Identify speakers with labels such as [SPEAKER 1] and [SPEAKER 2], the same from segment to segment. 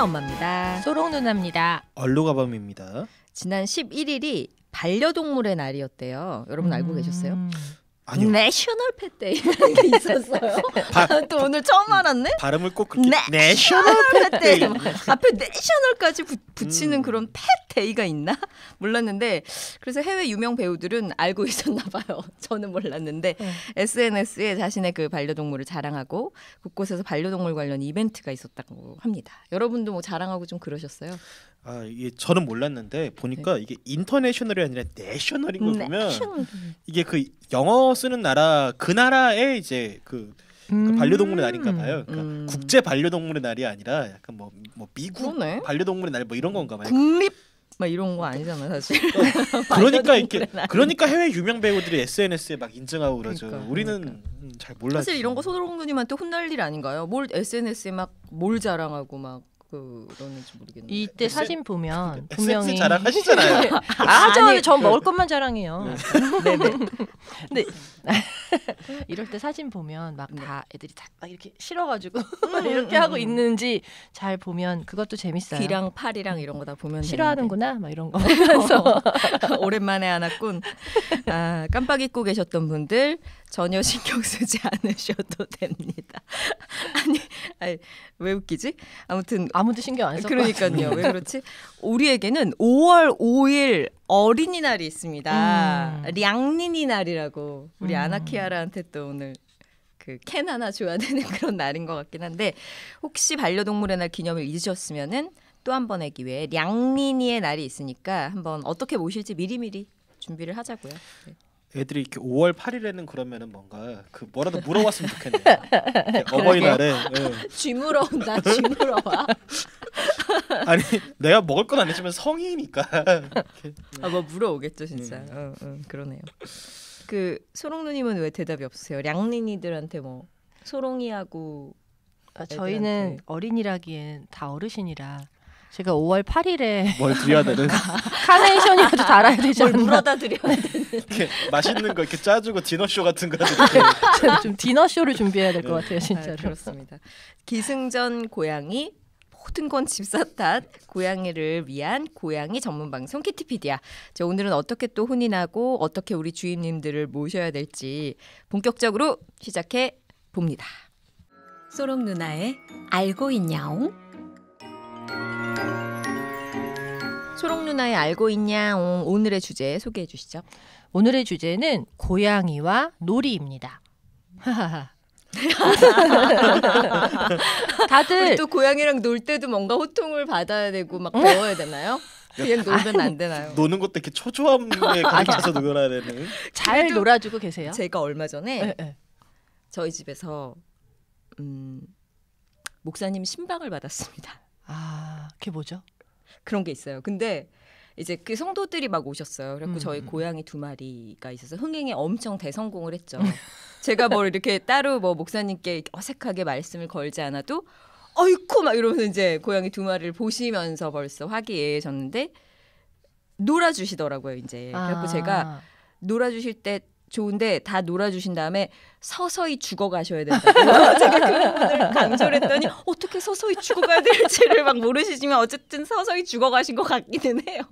[SPEAKER 1] 하나 엄마입니다. 소롱 누나입니다.
[SPEAKER 2] 얼루가밤입니다.
[SPEAKER 1] 지난 11일이 반려동물의 날이었대요. 여러분 알고 음. 계셨어요? 아니요. 내셔널 패데이 있었어요. 바, 또 오늘 처음 알았네.
[SPEAKER 2] 발음을 꼭 그렇게 내, 셔널 팻데이
[SPEAKER 1] 앞에 내셔널까지 부, 붙이는 음. 그런 팻데이가 있나 몰랐는데 그래서 해외 유명 배우들은 알고 있었나 봐요. 저는 몰랐는데 음. 네. SNS에 자신의 그 반려동물을 자랑하고 곳곳에서 반려동물 관련 이벤트가 있었다고 합니다. 여러분도 뭐 자랑하고 좀 그러셨어요?
[SPEAKER 2] 아이 저는 몰랐는데 보니까 네. 이게 인터내셔널이 아니라 내셔널인 거 음, 보면 내 이게 그 영어 쓰는 나라 그 나라의 이제 그, 그 음~ 그 반려동물의 날인가 봐요. 그러니까 음~ 국제 반려동물의 날이 아니라 약간 뭐, 뭐 미국 그러네? 반려동물의 날뭐 이런 건가 봐요.
[SPEAKER 1] 국립 막 이런 거 아니잖아 사실.
[SPEAKER 2] 그러니까 이렇게 그러니까 해외 유명 배우들이 SNS에 막 인증하고 그러죠. 그러니까, 우리는 그러니까. 음, 잘 몰라. 사실 이런 거
[SPEAKER 1] 소동근님한테 혼날 일 아닌가요? 뭘 SNS에 막 뭘 자랑하고 막 그러지 모르겠는데 이때 그 사진 보면 그 분명히 자랑하시잖아요. 아저 전 그 먹을 것만 자랑해요. 네. 네, 네.
[SPEAKER 3] 근데 이럴 때 사진 보면 막다 네. 애들이 다막 이렇게 실어가지고 음, 음, 이렇게 음, 하고 있는지 잘 보면 그것도 재밌어요. 귀랑 팔이랑 이런 거 다 보면 싫어하는구나 막 이런 거 보면서
[SPEAKER 1] 오랜만에 안았군. 아 깜빡 잊고 계셨던 분들 전혀 신경 쓰지 않으셔도 됩니다. 아니, 아니, 왜 웃기지? 아무튼 아무도 신경 안 써. 그러니까요. 왜 그렇지? 우리에게는 5월 5일 어린이날이 있습니다. 음. 량린이 날이라고 우리 음. 아나키아라한테 또 오늘 그 캔 하나 줘야 되는 그런 날인 것 같긴 한데 혹시 반려동물의 날 기념을 잊으셨으면은 또 한 번의 기회 량린이의 날이 있으니까 한번 어떻게 모실지 미리미리 준비를 하자고요. 네.
[SPEAKER 2] 애들이 이렇게 5월 8일에는 그러면은 뭔가 그 뭐라도 물어봤으면 좋겠네요. 어버이날에 예. 쥐물어 온다 쥐물어 와. 아니 내가 먹을 건 아니지만 성의니까. 아 뭐
[SPEAKER 1] 물어오겠죠 예. 진짜. 음. 어, 어, 그러네요. 그 소롱 누님은 왜 대답이 없으세요?
[SPEAKER 3] 량린이들한테 뭐 소롱이하고 아, 저희는 애 어린이라기엔 다 어르신이라 제가 5월 8일에 뭘 드려야 되는 카네이션이 아주 달아야 되지 않나. 뭘 물어다 드려야 네. 되는.
[SPEAKER 2] 이렇게 맛있는 거 이렇게 짜주고 디너쇼 같은 거 제가
[SPEAKER 1] 네. 좀
[SPEAKER 3] 디너쇼를 준비해야 될것 네. 같아요, 진짜로. 아, 그렇습니다.
[SPEAKER 1] 기승전 고양이 모든 건 집사탓 고양이를 위한 고양이 전문 방송 키티피디아. 저 오늘은 어떻게 또 혼이 나고 어떻게 우리 주임님들을 모셔야 될지 본격적으로 시작해 봅니다. 소롱 누나의 알고 있냐옹.
[SPEAKER 3] 초록 누나의 알고 있냐 어, 오늘의 주제 소개해 주시죠. 오늘의 주제는 고양이와 놀이입니다.
[SPEAKER 2] 다들 또
[SPEAKER 3] 고양이랑
[SPEAKER 1] 놀 때도 뭔가 호통을 받아야 되고 막 배워야 되나요? 그냥 놀면 안 되나요?
[SPEAKER 2] 노는 것도 이렇게 초조함에 가르쳐서 놀아야 되는.
[SPEAKER 1] 잘 놀아주고 계세요? 제가 얼마 전에 네, 네. 저희 집에서 음, 목사님 신방을 받았습니다. 아, 그게 뭐죠? 그런 게 있어요. 근데 이제 그 성도들이 막 오셨어요. 그래고 음. 저희 음, 음. 고양이 두 마리가 있어서 흥행에 엄청 대성공을 했죠. 음. 제가 뭘 이렇게 따로 뭐 목사님께 어색하게 말씀을 걸지 않아도 어이쿠 막 이러면서 이제 고양이 두 마리를 보시면서 벌써 화기애애해졌는데 놀아주시더라고요 이제. 그래갖고 아. 제가 놀아주실 때 좋은데 다 놀아주신 다음에 서서히 죽어가셔야 된다. 제가 그분을 강조를 했더니 어떻게 서서히 죽어가야 될지를 막 모르시지만 어쨌든 서서히 죽어가신 것 같기는 해요.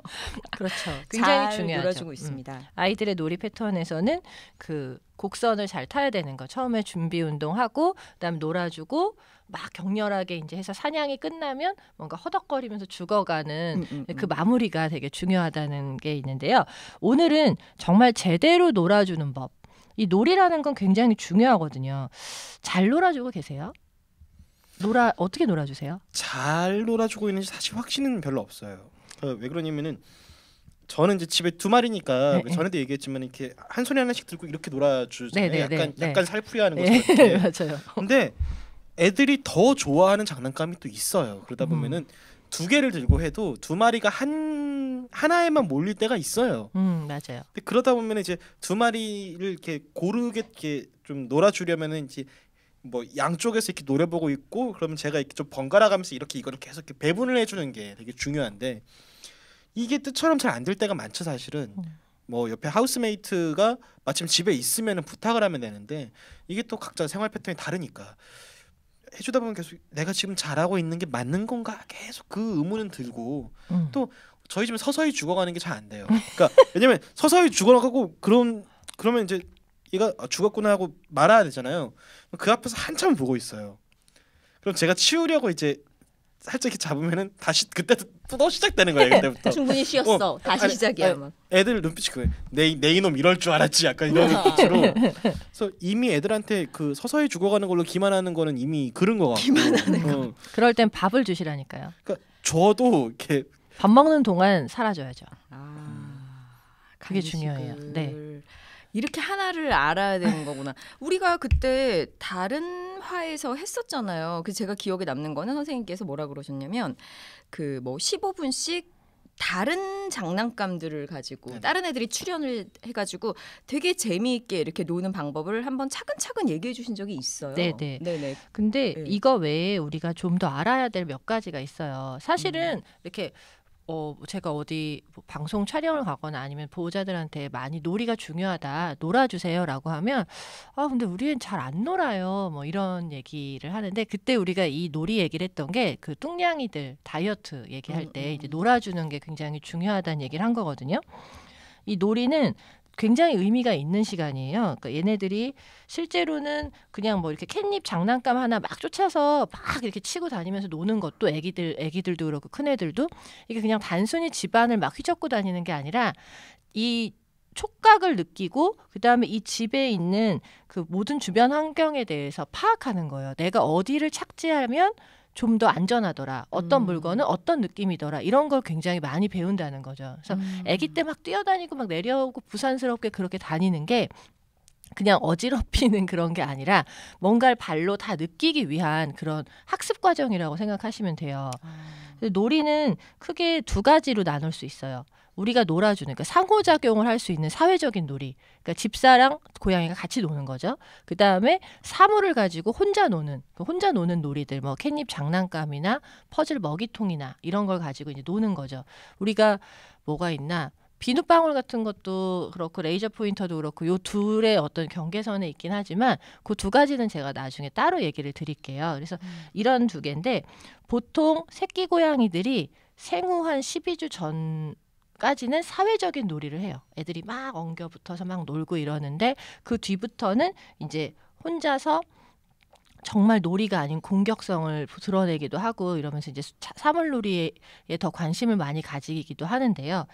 [SPEAKER 3] 그렇죠. 굉장히 중요하죠. 놀아주고 음. 있습니다. 음. 아이들의 놀이 패턴에서는 그 곡선을 잘 타야 되는 거. 처음에 준비 운동하고 그다음 놀아주고 막 격렬하게 이제 해서 사냥이 끝나면 뭔가 허덕거리면서 죽어가는 음, 음, 그 음. 마무리가 되게 중요하다는 게 있는데요. 오늘은 정말 제대로 놀아주는 법. 이 놀이라는 건 굉장히 중요하거든요. 잘 놀아주고 계세요? 놀아 어떻게 놀아주세요?
[SPEAKER 2] 잘 놀아주고 있는지 사실 확신은 별로 없어요. 어, 왜 그러냐면은 저는 이제 집에 두 마리니까 네, 네, 전에도 얘기했지만 이렇게 한 손에 하나씩 들고 이렇게 놀아주잖아요. 네, 네, 네 약간 네. 약간 살풀이하는 거죠. 네, 맞아요. 근데 애들이 더 좋아하는 장난감이 또 있어요. 그러다 음. 보면은 두 개를 들고 해도 두 마리가 한 하나에만 몰릴 때가 있어요.
[SPEAKER 3] 음 맞아요.
[SPEAKER 2] 근데 그러다 보면 이제 두 마리를 이렇게 고르게 이렇게 좀 놀아주려면은 이제 뭐 양쪽에서 이렇게 노려보고 있고 그러면 제가 이렇게 좀 번갈아가면서 이렇게 이거를 계속 이렇게 배분을 해주는 게 되게 중요한데 이게 뜻처럼 잘 안 될 때가 많죠 사실은. 음. 뭐 옆에 하우스메이트가 마침 집에 있으면 부탁을 하면 되는데 이게 또 각자 생활 패턴이 다르니까 해주다 보면 계속 내가 지금 잘하고 있는 게 맞는 건가 계속 그 의문은 들고 음. 또 저희 집은 서서히 죽어가는 게 잘 안 돼요. 그러니까 왜냐면 서서히 죽어가고 그런 그러면 이제 얘가 아, 죽었구나 하고 말아야 되잖아요. 그 앞에서 한참 보고 있어요. 그럼 제가 치우려고 이제 살짝 이렇게 잡으면은 다시 그때 또 시작되는 거예요 그때부터 충분히 쉬었어 어, 다시 아니, 시작이야 아니, 애들 눈빛이 그 내내 이놈 이럴 줄 알았지 약간 이런 아. 눈빛으로 그래서 이미 애들한테 그 서서히 죽어가는 걸로 기만하는 거는 이미 그런 거 같고 기만하는 거 어.
[SPEAKER 3] 그럴 땐 밥을 주시라니까요 그러니까
[SPEAKER 2] 저도 이렇게
[SPEAKER 3] 밥 먹는 동안 사라져야죠 아, 그게 중요해요 네 이렇게 하나를 알아야 되는 거구나.
[SPEAKER 1] 우리가 그때 다른 화에서 했었잖아요. 그 제가 기억에 남는 거는 선생님께서 뭐라 그러셨냐면 그 뭐 15분씩 다른 장난감들을 가지고 네 다른 애들이 출연을 해가지고 되게 재미있게 이렇게 노는 방법을 한번 차근차근
[SPEAKER 3] 얘기해 주신 적이 있어요. 네네. 네네. 근데 네. 이거 외에 우리가 좀 더 알아야 될 몇 가지가 있어요. 사실은 음. 이렇게 어, 제가 어디 뭐 방송 촬영을 가거나 아니면 보호자들한테 많이 놀이가 중요하다, 놀아주세요라고 하면, 아, 근데 우리는 잘 안 놀아요. 뭐 이런 얘기를 하는데, 그때 우리가 이 놀이 얘기를 했던 게 그 뚱냥이들 다이어트 얘기할 음, 때 음, 이제 음. 놀아주는 게 굉장히 중요하다는 얘기를 한 거거든요. 이 놀이는 굉장히 의미가 있는 시간이에요. 그러니까 얘네들이 실제로는 그냥 뭐 이렇게 캣닙 장난감 하나 막 쫓아서 막 이렇게 치고 다니면서 노는 것도 애기들 애기들도 그렇고 큰 애들도 이게 그냥 단순히 집안을 막 휘젓고 다니는 게 아니라 이 촉각을 느끼고 그다음에 이 집에 있는 그 모든 주변 환경에 대해서 파악하는 거예요. 내가 어디를 착지하면 좀더 안전하더라. 어떤 음. 물건은 어떤 느낌이더라. 이런 걸 굉장히 많이 배운다는 거죠. 그래서 아기 음. 때막 뛰어다니고 막 내려오고 부산스럽게 그렇게 다니는 게 그냥 어지럽히는 그런 게 아니라 뭔가를 발로 다 느끼기 위한 그런 학습 과정이라고 생각하시면 돼요. 음. 놀이는 크게 두 가지로 나눌 수 있어요. 우리가 놀아주는 그러니까 상호작용을 할 수 있는 사회적인 놀이 그러니까 집사랑 고양이가 같이 노는 거죠 그다음에 사물을 가지고 혼자 노는 그 혼자 노는 놀이들 뭐 캣닙 장난감이나 퍼즐 먹이통이나 이런 걸 가지고 이제 노는 거죠 우리가 뭐가 있나 비눗방울 같은 것도 그렇고 레이저 포인터도 그렇고 요 둘의 어떤 경계선에 있긴 하지만 그 두 가지는 제가 나중에 따로 얘기를 드릴게요. 그래서 음. 이런 두 개인데 보통 새끼 고양이들이 생후 한 12주 전 까지는 사회적인 놀이를 해요. 애들이 막 엉겨 붙어서 막 놀고 이러는데 그 뒤부터는 이제 혼자서 정말 놀이가 아닌 공격성을 드러내기도 하고 이러면서 이제 사물놀이에 더 관심을 많이 가지기도 하는데요.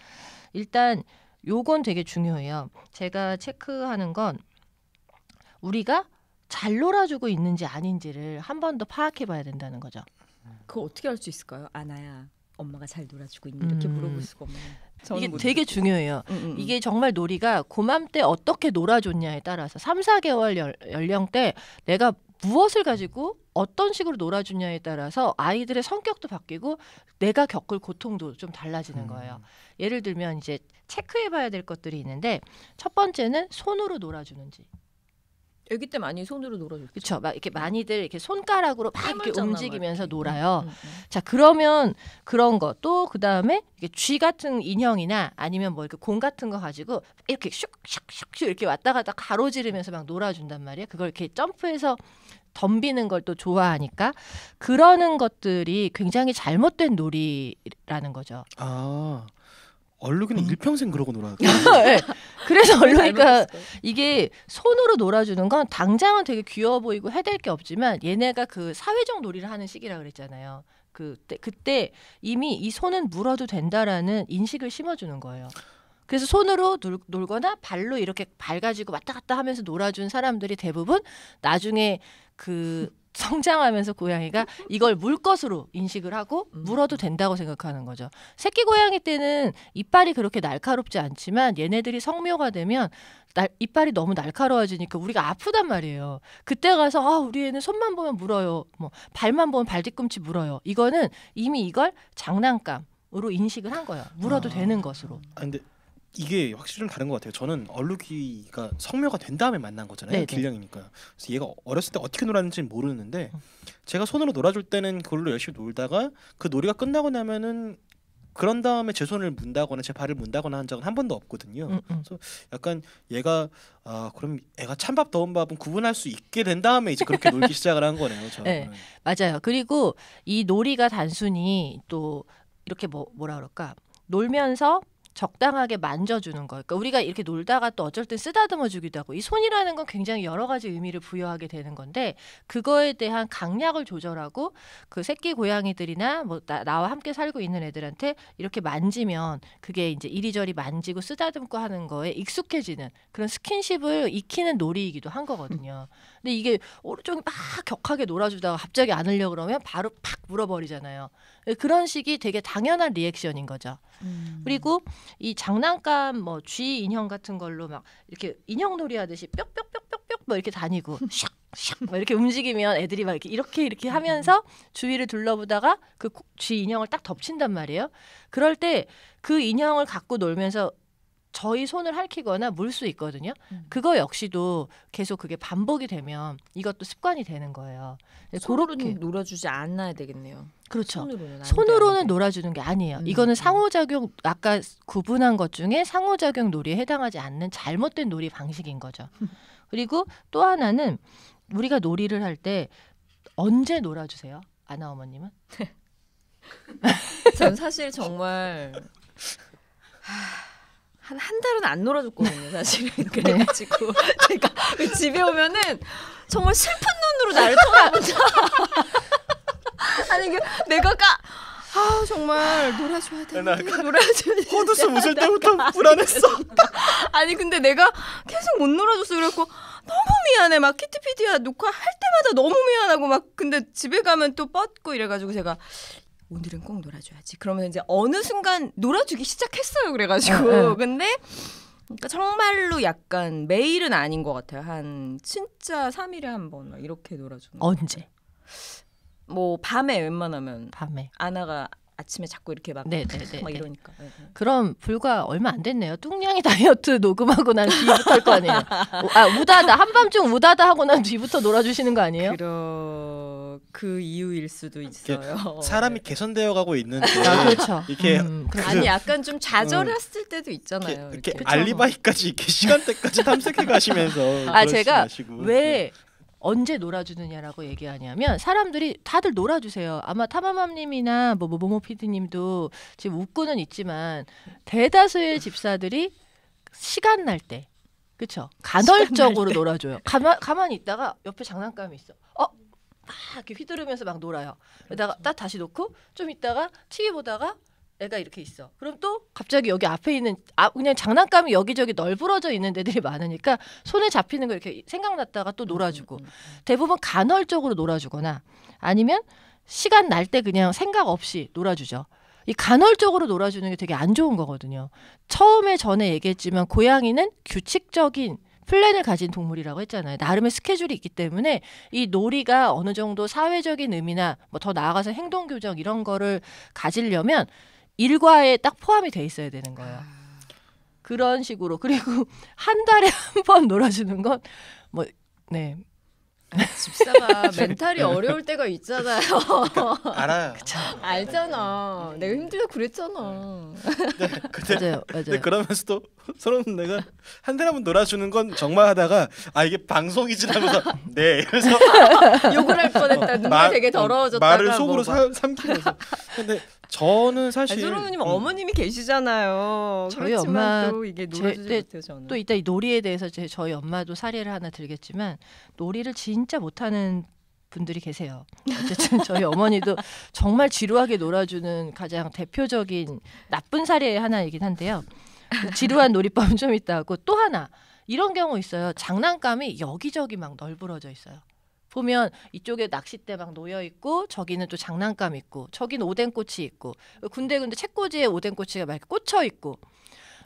[SPEAKER 3] 일단 요건 되게 중요해요. 제가 체크하는 건 우리가 잘 놀아주고 있는지 아닌지를 한 번 더 파악해 봐야 된다는 거죠. 그거 어떻게
[SPEAKER 1] 할 수 있을까요? 아나야 엄마가 잘 놀아주고 있니? 이렇게 음. 물어볼 수가 없는
[SPEAKER 3] 이게 되게 중요해요. 음, 음, 음, 이게 정말 놀이가 고맘 때 어떻게 놀아줬냐에 따라서 3, 4개월 연령 때 내가 무엇을 가지고 어떤 식으로 놀아주냐에 따라서 아이들의 성격도 바뀌고 내가 겪을 고통도 좀 달라지는 음. 거예요. 음. 예를 들면 이제 체크해봐야 될 것들이 있는데 첫 번째는 손으로 놀아주는지. 아기 때 많이 손으로 놀아줬죠. 그렇죠. 막 이렇게 많이들 이렇게 손가락으로 막 이렇게 움직이면서 막 이렇게. 놀아요. 음, 음, 음. 자 그러면 그런 거또그 다음에 이게 쥐 같은 인형이나 아니면 뭐 이렇게 공 같은 거 가지고 이렇게 슉슉슉슉 이렇게 왔다 갔다 가로지르면서 막 놀아준단 말이에요. 그걸 이렇게 점프해서 덤비는 걸 또 좋아하니까 그러는 것들이 굉장히 잘못된 놀이라는 거죠.
[SPEAKER 2] 아. 얼룩이는 음. 일평생 그러고 놀아.
[SPEAKER 3] 네. 그래서 그러니까 이게 손으로 놀아주는 건 당장은 되게 귀여워 보이고 해댈 게 없지만 얘네가 그 사회적 놀이를 하는 시기라 그랬잖아요. 그때 그때 이미 이 손은 물어도 된다라는 인식을 심어주는 거예요. 그래서 손으로 놀, 거나 발로 이렇게 발 가지고 왔다 갔다 하면서 놀아준 사람들이 대부분 나중에 그 성장하면서 고양이가 이걸 물 것으로 인식을 하고 음. 물어도 된다고 생각하는 거죠. 새끼 고양이 때는 이빨이 그렇게 날카롭지 않지만 얘네들이 성묘가 되면 날, 이빨이 너무 날카로워지니까 우리가 아프단 말이에요. 그때 가서 아 우리 애는 손만 보면 물어요. 뭐 발만 보면 발뒤꿈치 물어요. 이거는 이미 이걸 장난감 으로 인식을 한 거예요. 물어도 아, 되는 것으로.
[SPEAKER 2] 아, 근데 이게 확실히 좀 다른 것 같아요. 저는 얼룩이가 성묘가 된 다음에 만난 거잖아요. 네네. 길냥이니까. 그래서 얘가 어렸을 때 어떻게 놀았는지는 모르는데 제가 손으로 놀아줄 때는 그걸로 열심히 놀다가 그 놀이가 끝나고 나면은 그런 다음에 제 손을 문다거나 제 발을 문다거나 한 적은 한 번도 없거든요. 음, 음. 그래서 약간 얘가 아 그럼 애가 찬밥 더운 밥은 구분할 수 있게 된 다음에 이제 그렇게 놀기 시작을 한 거네요. 저 네,
[SPEAKER 3] 맞아요. 그리고 이 놀이가 단순히 또 이렇게 뭐 뭐라 그럴까 놀면서 적당하게 만져주는 거. 그러니까 우리가 이렇게 놀다가 또 어쩔 땐 쓰다듬어 주기도 하고 이 손이라는 건 굉장히 여러 가지 의미를 부여하게 되는 건데 그거에 대한 강약을 조절하고 그 새끼 고양이들이나 뭐 나, 나와 함께 살고 있는 애들한테 이렇게 만지면 그게 이제 이리저리 만지고 쓰다듬고 하는 거에 익숙해지는 그런 스킨십을 익히는 놀이이기도 한 거거든요. 음. 근데 이게 오른쪽이 막 격하게 놀아주다가 갑자기 안으려 그러면 바로 팍 물어버리잖아요. 예, 그런 식이 되게 당연한 리액션인 거죠. 음. 그리고 이 장난감 뭐 쥐 인형 같은 걸로 막 이렇게 인형놀이 하듯이 뾱뾱뾱뾱뾱 뭐 이렇게 다니고 샥 샥막 뭐 이렇게 움직이면 애들이 막 이렇게 이렇게 이렇게 하면서 음. 주위를 둘러보다가 그 쥐 인형을 딱 덮친단 말이에요. 그럴 때 그 인형을 갖고 놀면서 저희 손을 핥히거나 물 수 있거든요. 음. 그거 역시도 계속 그게 반복이 되면 이것도 습관이 되는 거예요. 네, 그렇게 놀아주지 않아야 되겠네요. 그렇죠. 손으로는, 손으로는 놀아주는 게 아니에요. 음. 이거는 음. 상호작용 아까 구분한 것 중에 상호작용 놀이에 해당하지 않는 잘못된 놀이 방식인 거죠. 그리고 또 하나는 우리가 놀이를 할 때 언제 놀아주세요? 아나 어머님은?
[SPEAKER 1] 전 사실 정말 하... 한, 한 달은 안 놀아줬거든요, 네. 사실은. 네. 그래가지고, 네. 제가 집에 오면은 정말 슬픈 눈으로 나를 쳐다본다. 아니, 그, 내가 까, 아 정말 놀아줘야 돼. 네, 놀아줘야 돼. 호두스 웃을 때부터 불안했어. 아니 근데 내가 계속 못 놀아줬어. 그래갖고 너무 미안해. 막키티피디아 녹화할 때마다 너무 미안하고 막 근데 집에 가면 또 뻗고 이래가지고 제가 오늘은 꼭 놀아줘야지. 그러면 이제 어느 순간 놀아주기 시작했어요. 그래가지고 근데 그러니까 정말로 약간 매일은 아닌 것 같아요. 한 진짜 3일에 한번막 이렇게 놀아주는. 언제? 뭐 밤에 웬만하면 밤에
[SPEAKER 3] 아나가 아침에 자꾸 이렇게 막, 네, 네, 네, 막 이러니까. 그럼 불과 얼마 안 됐네요. 뚱냥이 다이어트 녹음하고 난 뒤부터 할 거 아니에요. 아 우다다 한밤중 우다다 하고 난 뒤부터 놀아주시는 거 아니에요?
[SPEAKER 1] 그러... 그 이유일 수도 있어요. 사람이
[SPEAKER 2] 개선되어 가고 있는 아, 그렇죠. 이렇게 음,
[SPEAKER 3] 그...
[SPEAKER 1] 그렇죠. 아니 약간 좀 좌절했을 음. 때도 있잖아요.
[SPEAKER 2] 이렇게, 이렇게, 이렇게 알리바이까지 이렇게 시간대까지 탐색해 가시면서 아 제가 하시고.
[SPEAKER 3] 왜 언제 놀아주느냐라고 얘기하냐면 사람들이 다들 놀아주세요. 아마 타마맘님이나 뭐, 뭐 모모 피디님도 지금 웃고는 있지만 대다수의 집사들이 시간 날 때, 그쵸? 간헐적으로 놀아줘요. 가만 가만히 있다가 옆에 장난감이 있어. 어, 막 이렇게 휘두르면서 막 놀아요. 그러다가 딱 다시 놓고 좀 있다가 TV 보다가 애가 이렇게 있어. 그럼 또 갑자기 여기 앞에 있는 아 그냥 장난감이 여기저기 널브러져 있는 애들이 많으니까 손에 잡히는 걸 이렇게 생각났다가 또 놀아주고 음, 음, 음, 음. 대부분 간헐적으로 놀아주거나 아니면 시간 날 때 그냥 생각 없이 놀아주죠. 이 간헐적으로 놀아주는 게 되게 안 좋은 거거든요. 처음에 전에 얘기했지만 고양이는 규칙적인 플랜을 가진 동물이라고 했잖아요. 나름의 스케줄이 있기 때문에 이 놀이가 어느 정도 사회적인 의미나 뭐 더 나아가서 행동 교정 이런 거를 가지려면 일과에 딱 포함이 돼 있어야 되는 거예요. 아. 그런 식으로 그리고 한 달에 한 번 놀아주는 건 뭐 네. 집사가 네.
[SPEAKER 2] 멘탈이 네. 어려울 때가
[SPEAKER 3] 있잖아요. 그러니까
[SPEAKER 2] 알아요.
[SPEAKER 1] 알잖아. 내가 힘들다 그랬잖아.
[SPEAKER 2] 네, 근데, 맞아요, 맞아요. 근데 그러면서도 서른 내가 한 대라면 놀아주는 건 정말 하다가 아 이게 방송이지 하면서 네 이래서 욕을 할 뻔했다. 눈이 되게 더러워졌다. 말을 속으로 뭐. 삼키면서 근데 저는 사실 수로님 음.
[SPEAKER 3] 어머님이
[SPEAKER 1] 계시잖아요. 저희 엄마 또 이게 놀아주또 네, 이따
[SPEAKER 3] 이 놀이에 대해서 제, 저희 엄마도 사례를 하나 들겠지만 놀이를 진짜 못하는 분들이 계세요. 어쨌든 저희 어머니도 정말 지루하게 놀아주는 가장 대표적인 나쁜 사례 하나이긴 한데요. 그 지루한 놀이법은 좀 있다 고또 하나 이런 경우 있어요. 장난감이 여기저기 막 널브러져 있어요. 보면 이쪽에 낚싯대 막 놓여 있고 저기는 또 장난감 있고 저기는 오뎅꼬치 있고 군데 군데 책꽂이에 오뎅꼬치가 막 꽂혀 있고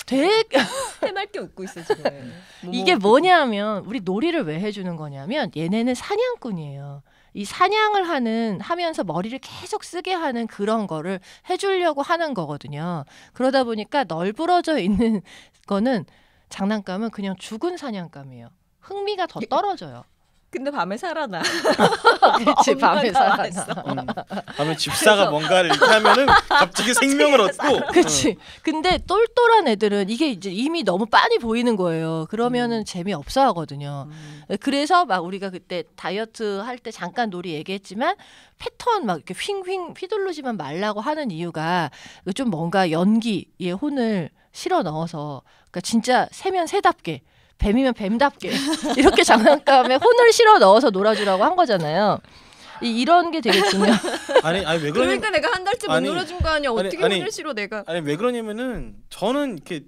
[SPEAKER 3] 되게 해맑게 웃고 있어 지금. 뭐, 이게 뭐. 뭐냐면 우리 놀이를 왜 해주는 거냐면 얘네는 사냥꾼이에요. 이 사냥을 하는 하면서 머리를 계속 쓰게 하는 그런 거를 해주려고 하는 거거든요. 그러다 보니까 널브러져 있는 거는 장난감은 그냥 죽은 사냥감이에요. 흥미가 더 예. 떨어져요. 근데 밤에 살아나. 그렇 밤에 살아나. 음.
[SPEAKER 2] 밤에 집사가 뭔가를 이렇게 하면은 갑자기 생명을 얻고. 그렇
[SPEAKER 3] 음. 근데 똘똘한 애들은 이게 이제 이미 너무 빤히 보이는 거예요. 그러면은 음. 재미 없어 하거든요. 음. 그래서 막 우리가 그때 다이어트 할 때 잠깐 놀이 얘기했지만 패턴 막 이렇게 휙휙 휘둘르지만 말라고 하는 이유가 좀 뭔가 연기의 혼을 실어 넣어서 그러니까 진짜 세면 세답게. 뱀이면 뱀답게 이렇게 장난감에 혼을 실어 넣어서 놀아주라고 한 거잖아요. 이, 이런 게 되게 중요.
[SPEAKER 2] 아니 아니 왜 그러냐? 그러 그러니까 내가 한 달째 못 아니, 놀아준 거 아니야? 어떻게 아니, 혼을 실어 내가? 아니 왜 그러냐면은 저는 이렇게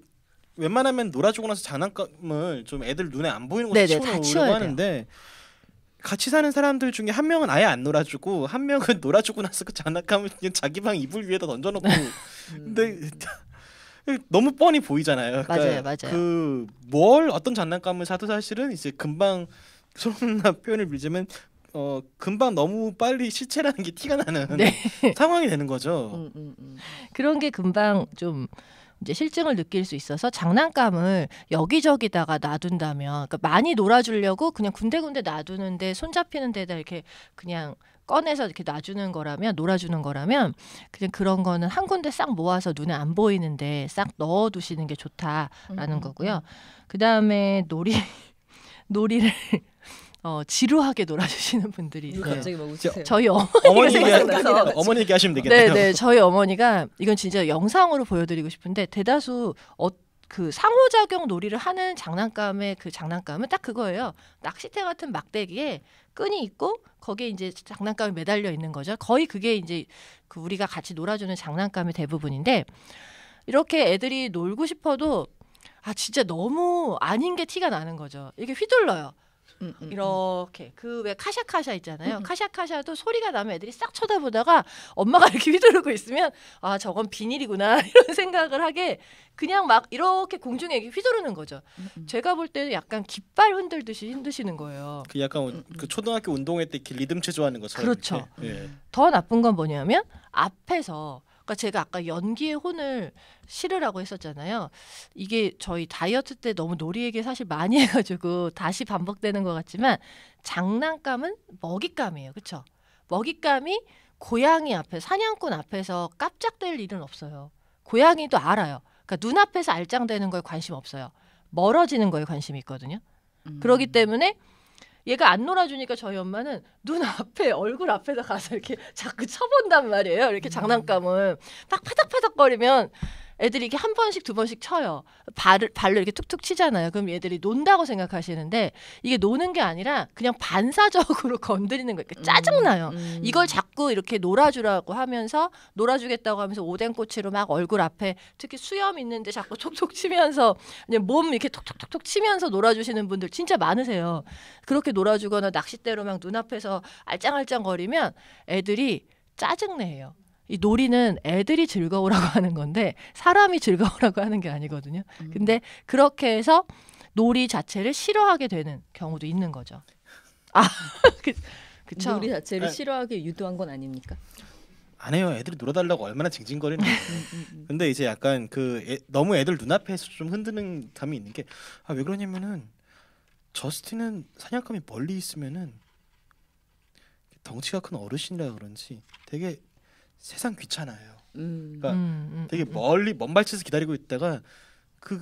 [SPEAKER 2] 웬만하면 놀아주고 나서 장난감을 좀 애들 눈에 안 보이는 곳에 치워놓고 하는데 같이 사는 사람들 중에 한 명은 아예 안 놀아주고 한 명은 놀아주고 나서 그 장난감을 그냥 자기 방 이불 위에다 던져놓고 음. 근데 너무 뻔히 보이잖아요. 그러니까 맞아요, 맞아요. 그뭘 어떤 장난감을 사도 사실은 이제 금방 소름나 표현을 빌자면 어 금방 너무 빨리 시체라는 게 티가 나는 네. 상황이 되는 거죠. 음,
[SPEAKER 3] 음, 음. 그런 게 금방 좀 이제 실증을 느낄 수 있어서 장난감을 여기저기다가 놔둔다면 그러니까 많이 놀아주려고 그냥 군데군데 놔두는데 손잡히는 데다 이렇게 그냥 꺼내서 이렇게 놔주는 거라면 놀아주는 거라면 그냥 그런 거는 한 군데 싹 모아서 눈에 안 보이는데 싹 넣어 두시는 게 좋다라는 음. 음 거고요. 음. 그다음에 놀이 놀이를 어, 지루하게 놀아주시는 분들이 있어요. 갑자기 막 뭐 우세요. 저희 어머니가 서 어머니께 하시면 되겠네요. 네, 네. 저희 어머니가 이건 진짜 영상으로 보여드리고 싶은데 대다수 어떤 그 상호작용 놀이를 하는 장난감의 그 장난감은 딱 그거예요. 낚싯대 같은 막대기에 끈이 있고 거기에 이제 장난감이 매달려 있는 거죠. 거의 그게 이제 그 우리가 같이 놀아주는 장난감의 대부분인데 이렇게 애들이 놀고 싶어도 아 진짜 너무 아닌 게 티가 나는 거죠. 이게 휘둘러요. 음, 음, 음, 이렇게 그 왜 카샤카샤 있잖아요. 음, 음. 카샤카샤도 소리가 나면 애들이 싹 쳐다보다가 엄마가 이렇게 휘두르고 있으면 아 저건 비닐이구나 이런 생각을 하게 그냥 막 이렇게 공중에 휘두르는 거죠. 제가 볼 때는 약간 깃발 흔들듯이 흔드시는 거예요.
[SPEAKER 2] 그 약간 그 초등학교 운동회 때이 리듬 체조하는 것처럼. 그렇죠. 예.
[SPEAKER 3] 더 나쁜 건 뭐냐면 앞에서 그러니까 제가 아까 연기의 혼을 실으라고 했었잖아요. 이게 저희 다이어트 때 너무 놀이에게 사실 많이 해가지고 다시 반복되는 것 같지만 장난감은 먹잇감이에요. 그렇죠? 먹잇감이 고양이 앞에 사냥꾼 앞에서 깜짝될 일은 없어요. 고양이도 알아요. 그러니까 눈앞에서 알짱되는 거에 관심 없어요. 멀어지는 거에 관심이 있거든요. 음. 그러기 때문에 얘가 안 놀아주니까 저희 엄마는 눈 앞에 얼굴 앞에다 가서 이렇게 자꾸 쳐본단 말이에요. 이렇게 음. 장난감을 딱 파닥파닥거리면 애들이 이게 한 번씩 두 번씩 쳐요. 발을 발로 이렇게 툭툭 치잖아요. 그럼 얘들이 논다고 생각하시는데 이게 노는 게 아니라 그냥 반사적으로 건드리는 거예요. 그러니까 짜증 음, 나요. 음, 음. 이걸 자꾸 이렇게 놀아주라고 하면서 놀아주겠다고 하면서 오뎅꼬치로 막 얼굴 앞에 특히 수염 있는데 자꾸 톡톡 치면서 그냥 몸 이렇게 톡톡톡톡 치면서 놀아주시는 분들 진짜 많으세요. 그렇게 놀아주거나 낚싯대로 막 눈앞에서 알짱알짱 거리면 애들이 짜증내요. 이 놀이는 애들이 즐거우라고 하는 건데 사람이 즐거우라고 하는 게 아니거든요. 음. 근데 그렇게 해서 놀이 자체를 싫어하게 되는 경우도 있는 거죠. 아, 그, 그쵸. 놀이 자체를 네.
[SPEAKER 2] 싫어하게
[SPEAKER 1] 유도한 건 아닙니까?
[SPEAKER 2] 안 해요. 애들이 놀아달라고 얼마나 징징거리는. 음, 음, 음. 근데 이제 약간 그 애, 너무 애들 눈앞에서 좀 흔드는 감이 있는 게아왜 그러냐면은 저스틴은 사냥감이 멀리 있으면은 덩치가 큰 어르신이라 그런지 되게 세상 귀찮아요. 음. 그러니까 음, 음, 음 되게 음. 멀리 먼 발치에서 기다리고 있다가 그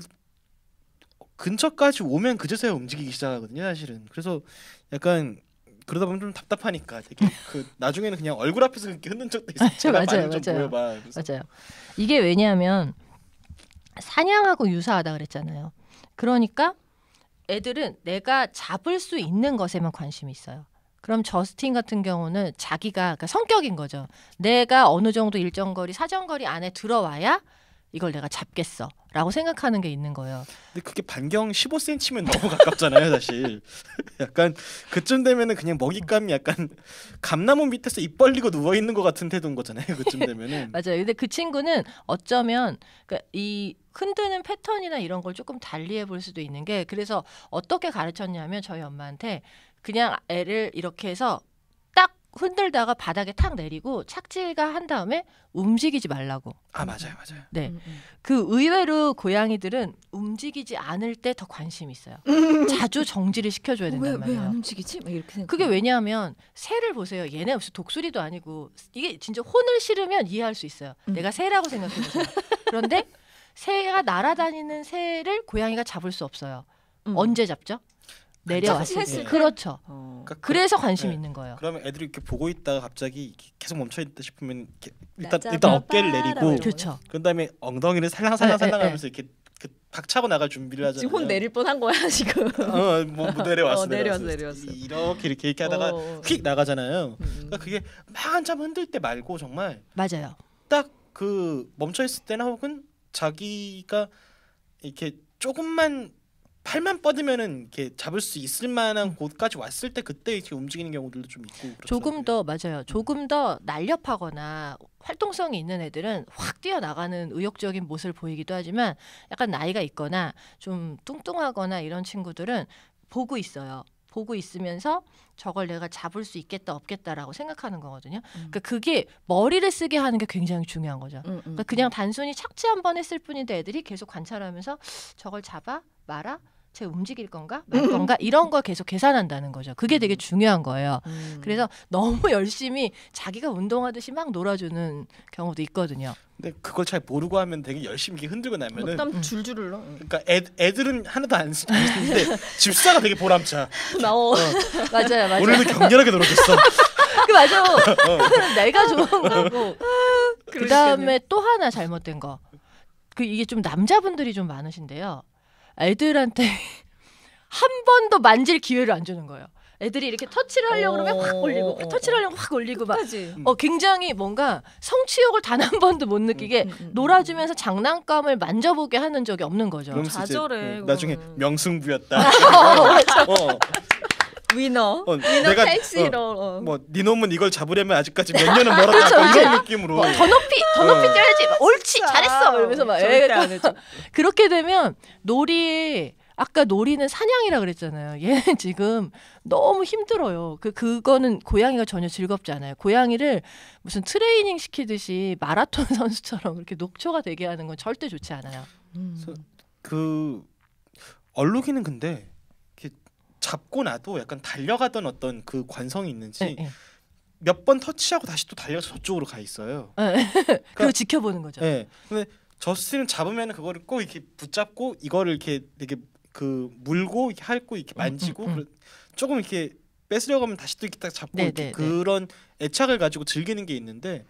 [SPEAKER 2] 근처까지 오면 그제서야 움직이기 시작하거든요, 사실은. 그래서 약간 그러다 보면 좀 답답하니까 되게 그 나중에는 그냥 얼굴 앞에서 그렇게 흔든 적도 있어요. 맞아요, 맞아요. 맞아요.
[SPEAKER 3] 이게 왜냐하면 사냥하고 유사하다 그랬잖아요. 그러니까 애들은 내가 잡을 수 있는 것에만 관심이 있어요. 그럼 저스틴 같은 경우는 자기가 그러니까 성격인 거죠. 내가 어느 정도 일정 거리 사정 거리 안에 들어와야 이걸 내가 잡겠어라고 생각하는 게 있는 거예요.
[SPEAKER 2] 근데 그게 반경 15cm면 너무 가깝잖아요, 사실. 약간 그쯤 되면은 그냥 먹잇감이 약간 감나무 밑에서 입 벌리고 누워 있는 것 같은 태도인 거잖아요. 그쯤 되면은.
[SPEAKER 3] 맞아요. 근데 그 친구는 어쩌면 그니까이 흔드는 패턴이나 이런 걸 조금 달리해 볼 수도 있는 게 그래서 어떻게 가르쳤냐면 저희 엄마한테 그냥 애를 이렇게 해서 딱 흔들다가 바닥에 탁 내리고 착지가 한 다음에 움직이지 말라고. 아 맞아요, 맞아요. 네, 음, 음. 그 의외로 고양이들은 움직이지 않을 때 더 관심이 있어요. 자주 정지를 시켜줘야 된단 왜, 말이에요. 왜안 움직이지? 막 이렇게 생각. 그게 왜냐하면 새를 보세요. 얘네 무슨 독수리도 아니고 이게 진짜 혼을 실으면 이해할 수 있어요. 음. 내가 새라고 생각해 보세요. 그런데 새가 날아다니는 새를 고양이가 잡을 수 없어요. 음. 언제 잡죠? 내려왔을 때. 그렇죠. 어. 그러니까 그 그래서 관심 네. 있는
[SPEAKER 2] 거예요. 그러면 애들이 이렇게 보고 있다가 갑자기 계속 멈춰 있다 싶으면 일단 일단 어깨를 내리고 그렇죠. 그런 다음에 엉덩이를 살랑살랑살랑하면서 네, 네, 네. 이렇게 그 박차고 나갈 준비를 하잖아요. 지금
[SPEAKER 1] 내릴 뻔 한 거야 지금. 어뭐 어, 뭐 내려왔어, 어, 내려왔어,
[SPEAKER 2] 내려왔어. 이렇게 이렇게 이렇게 하다가 어. 어, 어. 휙 나가잖아요. 음, 음. 그러니까 그게 막 한참 흔들 때 말고 정말 맞아요. 딱 그 멈춰 있을 때나 혹은 자기가 이렇게 조금만 팔만 뻗으면은 이렇게 잡을 수 있을 만한 곳까지 왔을 때 그때 이렇게 움직이는 경우들도 좀 있고 그렇더라요
[SPEAKER 3] 조금 더 맞아요. 조금 더 날렵하거나 활동성이 있는 애들은 확 뛰어나가는 의욕적인 모습을 보이기도 하지만 약간 나이가 있거나 좀 뚱뚱하거나 이런 친구들은 보고 있어요. 보고 있으면서 저걸 내가 잡을 수 있겠다 없겠다라고 생각하는 거거든요. 음. 그러니까 그게 머리를 쓰게 하는 게 굉장히 중요한 거죠. 음, 음, 그러니까 그냥 음. 단순히 착취한번 했을 뿐인데 애들이 계속 관찰하면서 저걸 잡아 말아 제 움직일 건가 말 건가 이런 걸 계속 계산한다는 거죠. 그게 되게 음. 중요한 거예요. 음. 그래서 너무 열심히 자기가 운동하듯이 막 놀아주는 경우도
[SPEAKER 2] 있거든요. 근데 그걸 잘 모르고 하면 되게 열심히 흔들고 나면은 땀 음.
[SPEAKER 3] 줄줄
[SPEAKER 1] 흘러.
[SPEAKER 2] 그러니까 애, 애들은 하나도 안 쓰는데 집사가 되게 보람차. 나 어.
[SPEAKER 3] 맞아요, 맞아요. 오늘도
[SPEAKER 2] 격렬하게 놀아줬어.
[SPEAKER 3] 그 맞아. 어. 내가 좋은 거고.
[SPEAKER 2] 그 다음에
[SPEAKER 3] 또 하나 잘못된 거. 그 이게 좀 남자분들이 좀 많으신데요. 애들한테 한 번도 만질 기회를 안 주는 거예요. 애들이 이렇게 터치를 하려고 그러면 확 어, 올리고 어, 어, 터치를 하려고 확 올리고 끝까지. 막 어, 굉장히 뭔가 성취욕을 단 한 번도 못 느끼게 음 음, 음, 음, 음. 놀아주면서 장난감을 만져보게 하는 적이 없는 거죠. 좌절해
[SPEAKER 2] 네, 나중에 명승부였다. 어, 위너. 어, 내가 택시로. 어, 어, 뭐 니놈은 이걸 잡으려면 아직까지 몇 년은 멀었다. 그렇 이런 그렇 느낌으로. 뭐, 더
[SPEAKER 3] 높이 더 높이 어. 뛰어야지. 옳지 잘했어. 이러면서 막 절대 예. 안 했죠. 그렇게 되면 놀이 아까 놀이는 사냥이라 그랬잖아요. 얘는 지금 너무 힘들어요. 그 그거는 고양이가 전혀 즐겁지 않아요. 고양이를 무슨 트레이닝 시키듯이 마라톤 선수처럼 그렇게 녹초가 되게 하는 건 절대 좋지 않아요. 음.
[SPEAKER 2] 그 얼룩이는 근데 잡고 나도 약간 달려가던 어떤 그 관성이 있는지 예, 예. 몇번 터치하고 다시 또 달려서 저쪽으로 가 있어요. 예. 그러니까, 지켜보는 거죠. 네. 근데 저스틴은 잡으면 그거를 꼭 이렇게 붙잡고 이거를 이렇게 되게 그 물고 이렇게 핥고 이렇게 음, 음, 만지고 음, 음, 음. 조금 이렇게 뺏으려고 하면 다시 또 이렇게 딱 잡고 네 이렇게 네, 네. 그런 애착을 가지고 즐기는 게 있는데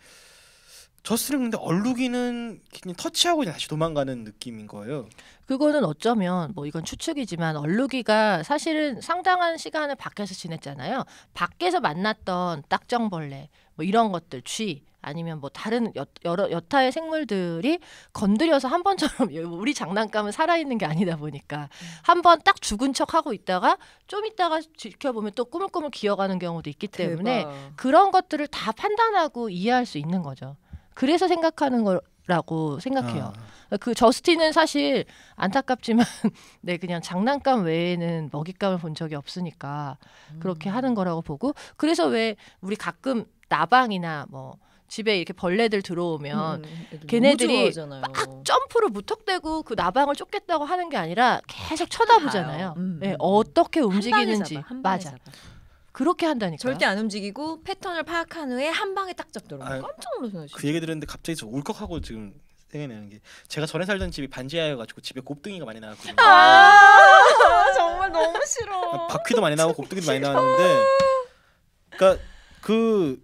[SPEAKER 2] 저스를 근데 얼룩이는 그냥 터치하고 다시 도망가는 느낌인 거예요. 그거는
[SPEAKER 3] 어쩌면 뭐 이건 추측이지만 얼룩이가 사실은 상당한 시간을 밖에서 지냈잖아요. 밖에서 만났던 딱정벌레 뭐 이런 것들 쥐 아니면 뭐 다른 여, 여러 여타의 생물들이 건드려서 한 번처럼 우리 장난감은 살아있는 게 아니다 보니까 음. 한번 딱 죽은 척 하고 있다가 좀 있다가 지켜보면 또 꾸물꾸물 기어가는 경우도 있기 때문에 대박. 그런 것들을 다 판단하고 이해할 수 있는 거죠. 그래서 생각하는 거라고 생각해요. 아. 그러니까 그 저스틴은 사실 안타깝지만 네 그냥 장난감 외에는 먹잇감을 본 적이 없으니까 그렇게 음. 하는 거라고 보고 그래서 왜 우리 가끔 나방이나 뭐 집에 이렇게 벌레들 들어오면 음, 걔네들이 막 점프로 무턱대고 그 나방을 쫓겠다고 하는 게 아니라 계속 쳐다보잖아요. 음, 네, 어떻게 움직이는지 맞아. 그렇게 한다니까. 절대 안 움직이고 패턴을 파악한 후에 한 방에 딱 잡더라고. 요 아, 깜짝 놀랐어요.
[SPEAKER 2] 그 얘기 들었는데 갑자기 저 울컥하고 지금 생각나는 게 제가 전에 살던 집이 반지하여가지고 집에 곱등이가 많이 나왔거든요. 아,
[SPEAKER 1] 아. 정말 너무 싫어.
[SPEAKER 2] 아, 바퀴도 많이 나오고 곱등이도 많이 나왔는데, 그러니까 그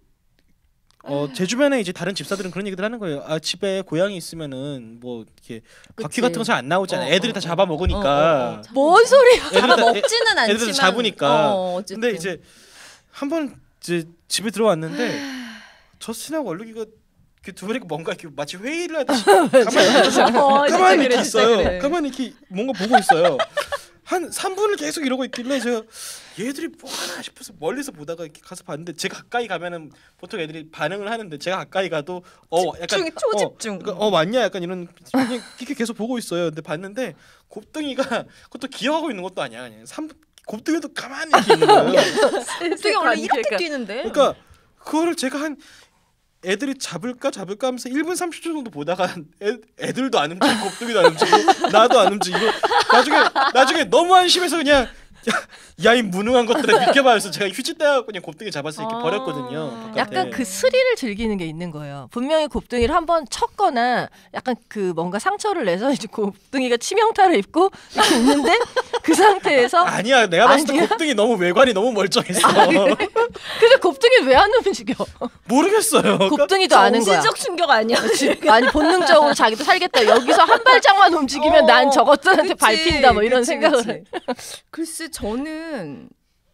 [SPEAKER 2] 어, 제 아. 주변에 이제 다른 집사들은 그런 얘기들 하는 거예요. 아, 집에 고양이 있으면은 뭐 이렇게 바퀴 같은 거 잘 안 나오잖아요. 어, 애들이 어, 다 어. 잡아먹으니까. 어, 어, 어, 뭔 소리야? 잡아먹지는 않지만. 애들이 잡으니까. 근데 이제 한번 이제 집에 들어왔는데 저스틴하고 얼룩이가 그두 그 분이 뭔가 이렇게 마치 회의를 하듯이 가만히, 가만히, 가이 있어요. 그래. 네. 가만히 이렇게 뭔가 보고 있어요. 한 3분을 계속 이러고 있길래 제가 얘들이 뭐 하나 싶어서 멀리서 보다가 이렇게 가서 봤는데 제가 가까이 가면은 보통 애들이 반응을 하는데 제가 가까이 가도 어 약간 집중, 어, 초집중. 어, 그러니까 어 맞냐 약간 이런 그냥 이렇게 계속 보고 있어요. 근데 봤는데 곱등이가 그것도 기어하고 있는 것도 아니야. 그냥 3 곱등이도 가만히 이렇게 있는 거예요. 곱등이 원래 이렇게 그러니까. 뛰는데. 그러니까 그거를 제가 한 애들이 잡을까 잡을까 하면서 1분 30초 정도 보다가 애, 애들도 안 움직이고 곱두기도 안 움직이고 나도 안 움직이고 나중에 나중에 너무 안심해서 그냥 야이 무능한 것들을 비켜봐서 제가 휴지 떼갖고 그냥 곱등이 잡아서 이렇게 아 버렸거든요. 바깥에. 약간 그
[SPEAKER 3] 스릴을 즐기는 게 있는 거예요. 분명히 곱등이를 한번 쳤거나 약간 그 뭔가 상처를 내서 이제 곱등이가 치명타를 입고 있는데 그 상태에서 아니야 내가 봤을 때 아니야?
[SPEAKER 2] 곱등이 너무 외관이 너무 멀쩡했어. 아, 그래?
[SPEAKER 3] 근데 곱등이 왜 안 움직여?
[SPEAKER 2] 모르겠어요. 그러니까 곱등이도 아는 거야. 정신적
[SPEAKER 3] 충격 아니야? 아, 아니 본능적으로 자기도 살겠다. 여기서 한 발짝만 움직이면 어, 난 저것들한테 밟힌다 뭐 이런 그치, 생각을.
[SPEAKER 1] 그치. 글쎄 저는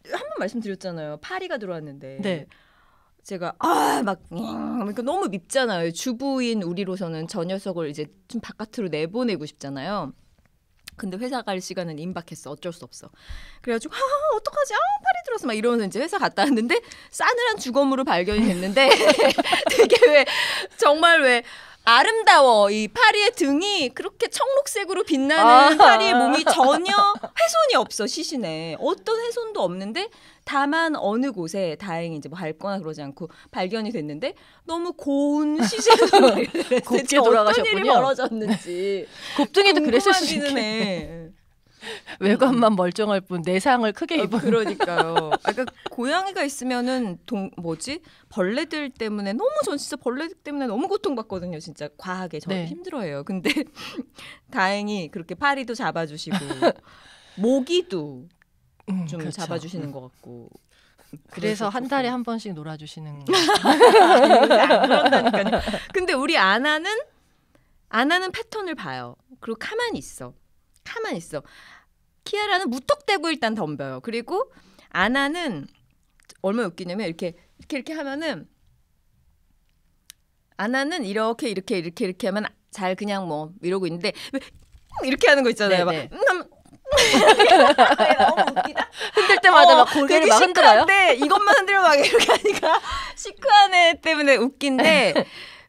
[SPEAKER 1] 한 번 말씀드렸잖아요. 파리가 들어왔는데. 네. 제가 아막 그러니까 너무 밉잖아요. 주부인 우리로서는 저 녀석을 이제 좀 바깥으로 내보내고 싶잖아요. 근데 회사 갈 시간은 임박했어. 어쩔 수 없어. 그래가지고 아 어떡하지? 아 파리 들어서막 이러면서 이제 회사 갔다 왔는데 싸늘한 주검으로 발견이 됐는데 되게 왜 정말 왜 아름다워 이 파리의 등이 그렇게 청록색으로 빛나는 아. 파리의 몸이 전혀 훼손이 없어 시신에 어떤 훼손도 없는데 다만 어느 곳에 다행히 이제 뭐 밟거나 그러지 않고 발견이 됐는데 너무 고운 시신으로
[SPEAKER 3] 곱게 돌아가셨군요. 어떤 일이 벌어졌는지 곱등이도 그랬을 수 있겠네. 외관만 멀쩡할 뿐 내상을 크게 아, 입은. 어,
[SPEAKER 1] 그러니까요. 아, 그러니까 고양이가 있으면은 동 뭐지 벌레들 때문에 너무 전 진짜 벌레 들 때문에 너무 고통받거든요. 진짜 과하게 저 네. 힘들어해요. 근데 다행히 그렇게 파리도 잡아주시고 모기도 음, 좀 그렇죠. 잡아주시는 것 같고. 그래서 한
[SPEAKER 3] 달에 한 번씩 놀아주시는 거. 그러니까 그런다니까요. 근데 우리
[SPEAKER 1] 아나는 아나는 패턴을 봐요. 그리고 가만 있어. 가만 있어. 키아라는 무턱대고 일단 덤벼요. 그리고 아나는 얼마 웃기냐면 이렇게 이렇게 이렇게 하면은 아나는 이렇게 이렇게 이렇게 이렇게 하면 잘 그냥 뭐 이러고 있는데 음 이렇게 하는 거 있잖아요. 네, 네. 막 음, 음. 네, 너무 웃기다. 흔들 때마다 어, 막 고개를 막 흔들어요. 이것만 흔들어 막 이렇게 하니까 시크한 애 때문에 웃긴데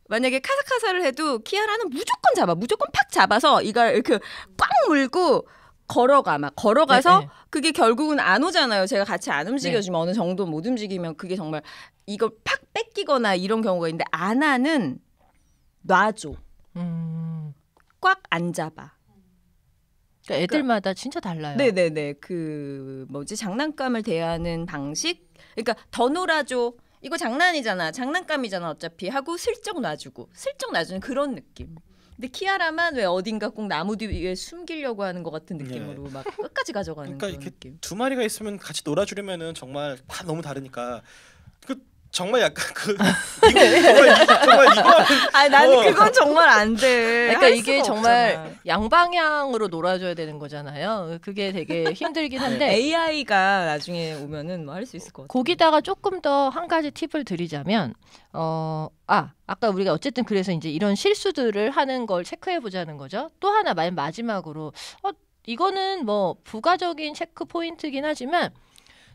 [SPEAKER 1] 만약에 카사카사를 해도 키아라는 무조건 잡아. 무조건 팍 잡아서 이걸 이렇게 꽉 물고 걸어가 막 걸어가서 네, 네. 그게 결국은 안 오잖아요. 제가 같이 안 움직여주면 네. 어느 정도 못 움직이면 그게 정말 이걸 팍 뺏기거나 이런 경우가 있는데 안하는 놔줘. 음. 꽉 안 잡아. 그러니까, 그러니까 애들마다 그 진짜 달라요. 네네네. 그 뭐지 장난감을 대하는 방식. 그러니까 더 놀아줘. 이거 장난이잖아. 장난감이잖아. 어차피 하고 슬쩍 놔주고 슬쩍 놔주는 그런 느낌. 근데 키아라만 왜 어딘가 꼭 나무 뒤에 숨기려고 하는 것 같은 네.
[SPEAKER 3] 느낌으로
[SPEAKER 2] 네. 막 끝까지 가져가는 그러니까 이렇 느낌. 두 마리가 있으면 같이 놀아주려면은 정말 다 너무 다르니까 정말 약간 그 이거, 정말, 이거 아니 나는 어. 그건 정말 안
[SPEAKER 3] 돼. 그러니까 이게 정말 없잖아. 양방향으로 놀아줘야 되는 거잖아요. 그게 되게 힘들긴 한데 AI가 나중에 오면은 뭐 할 수 있을 것같아 거기다가 조금 더 한 가지 팁을 드리자면 어아 아까 우리가 어쨌든 그래서 이제 이런 실수들을 하는 걸 체크해 보자는 거죠. 또 하나 말 마지막으로 어 이거는 뭐 부가적인 체크 포인트긴 하지만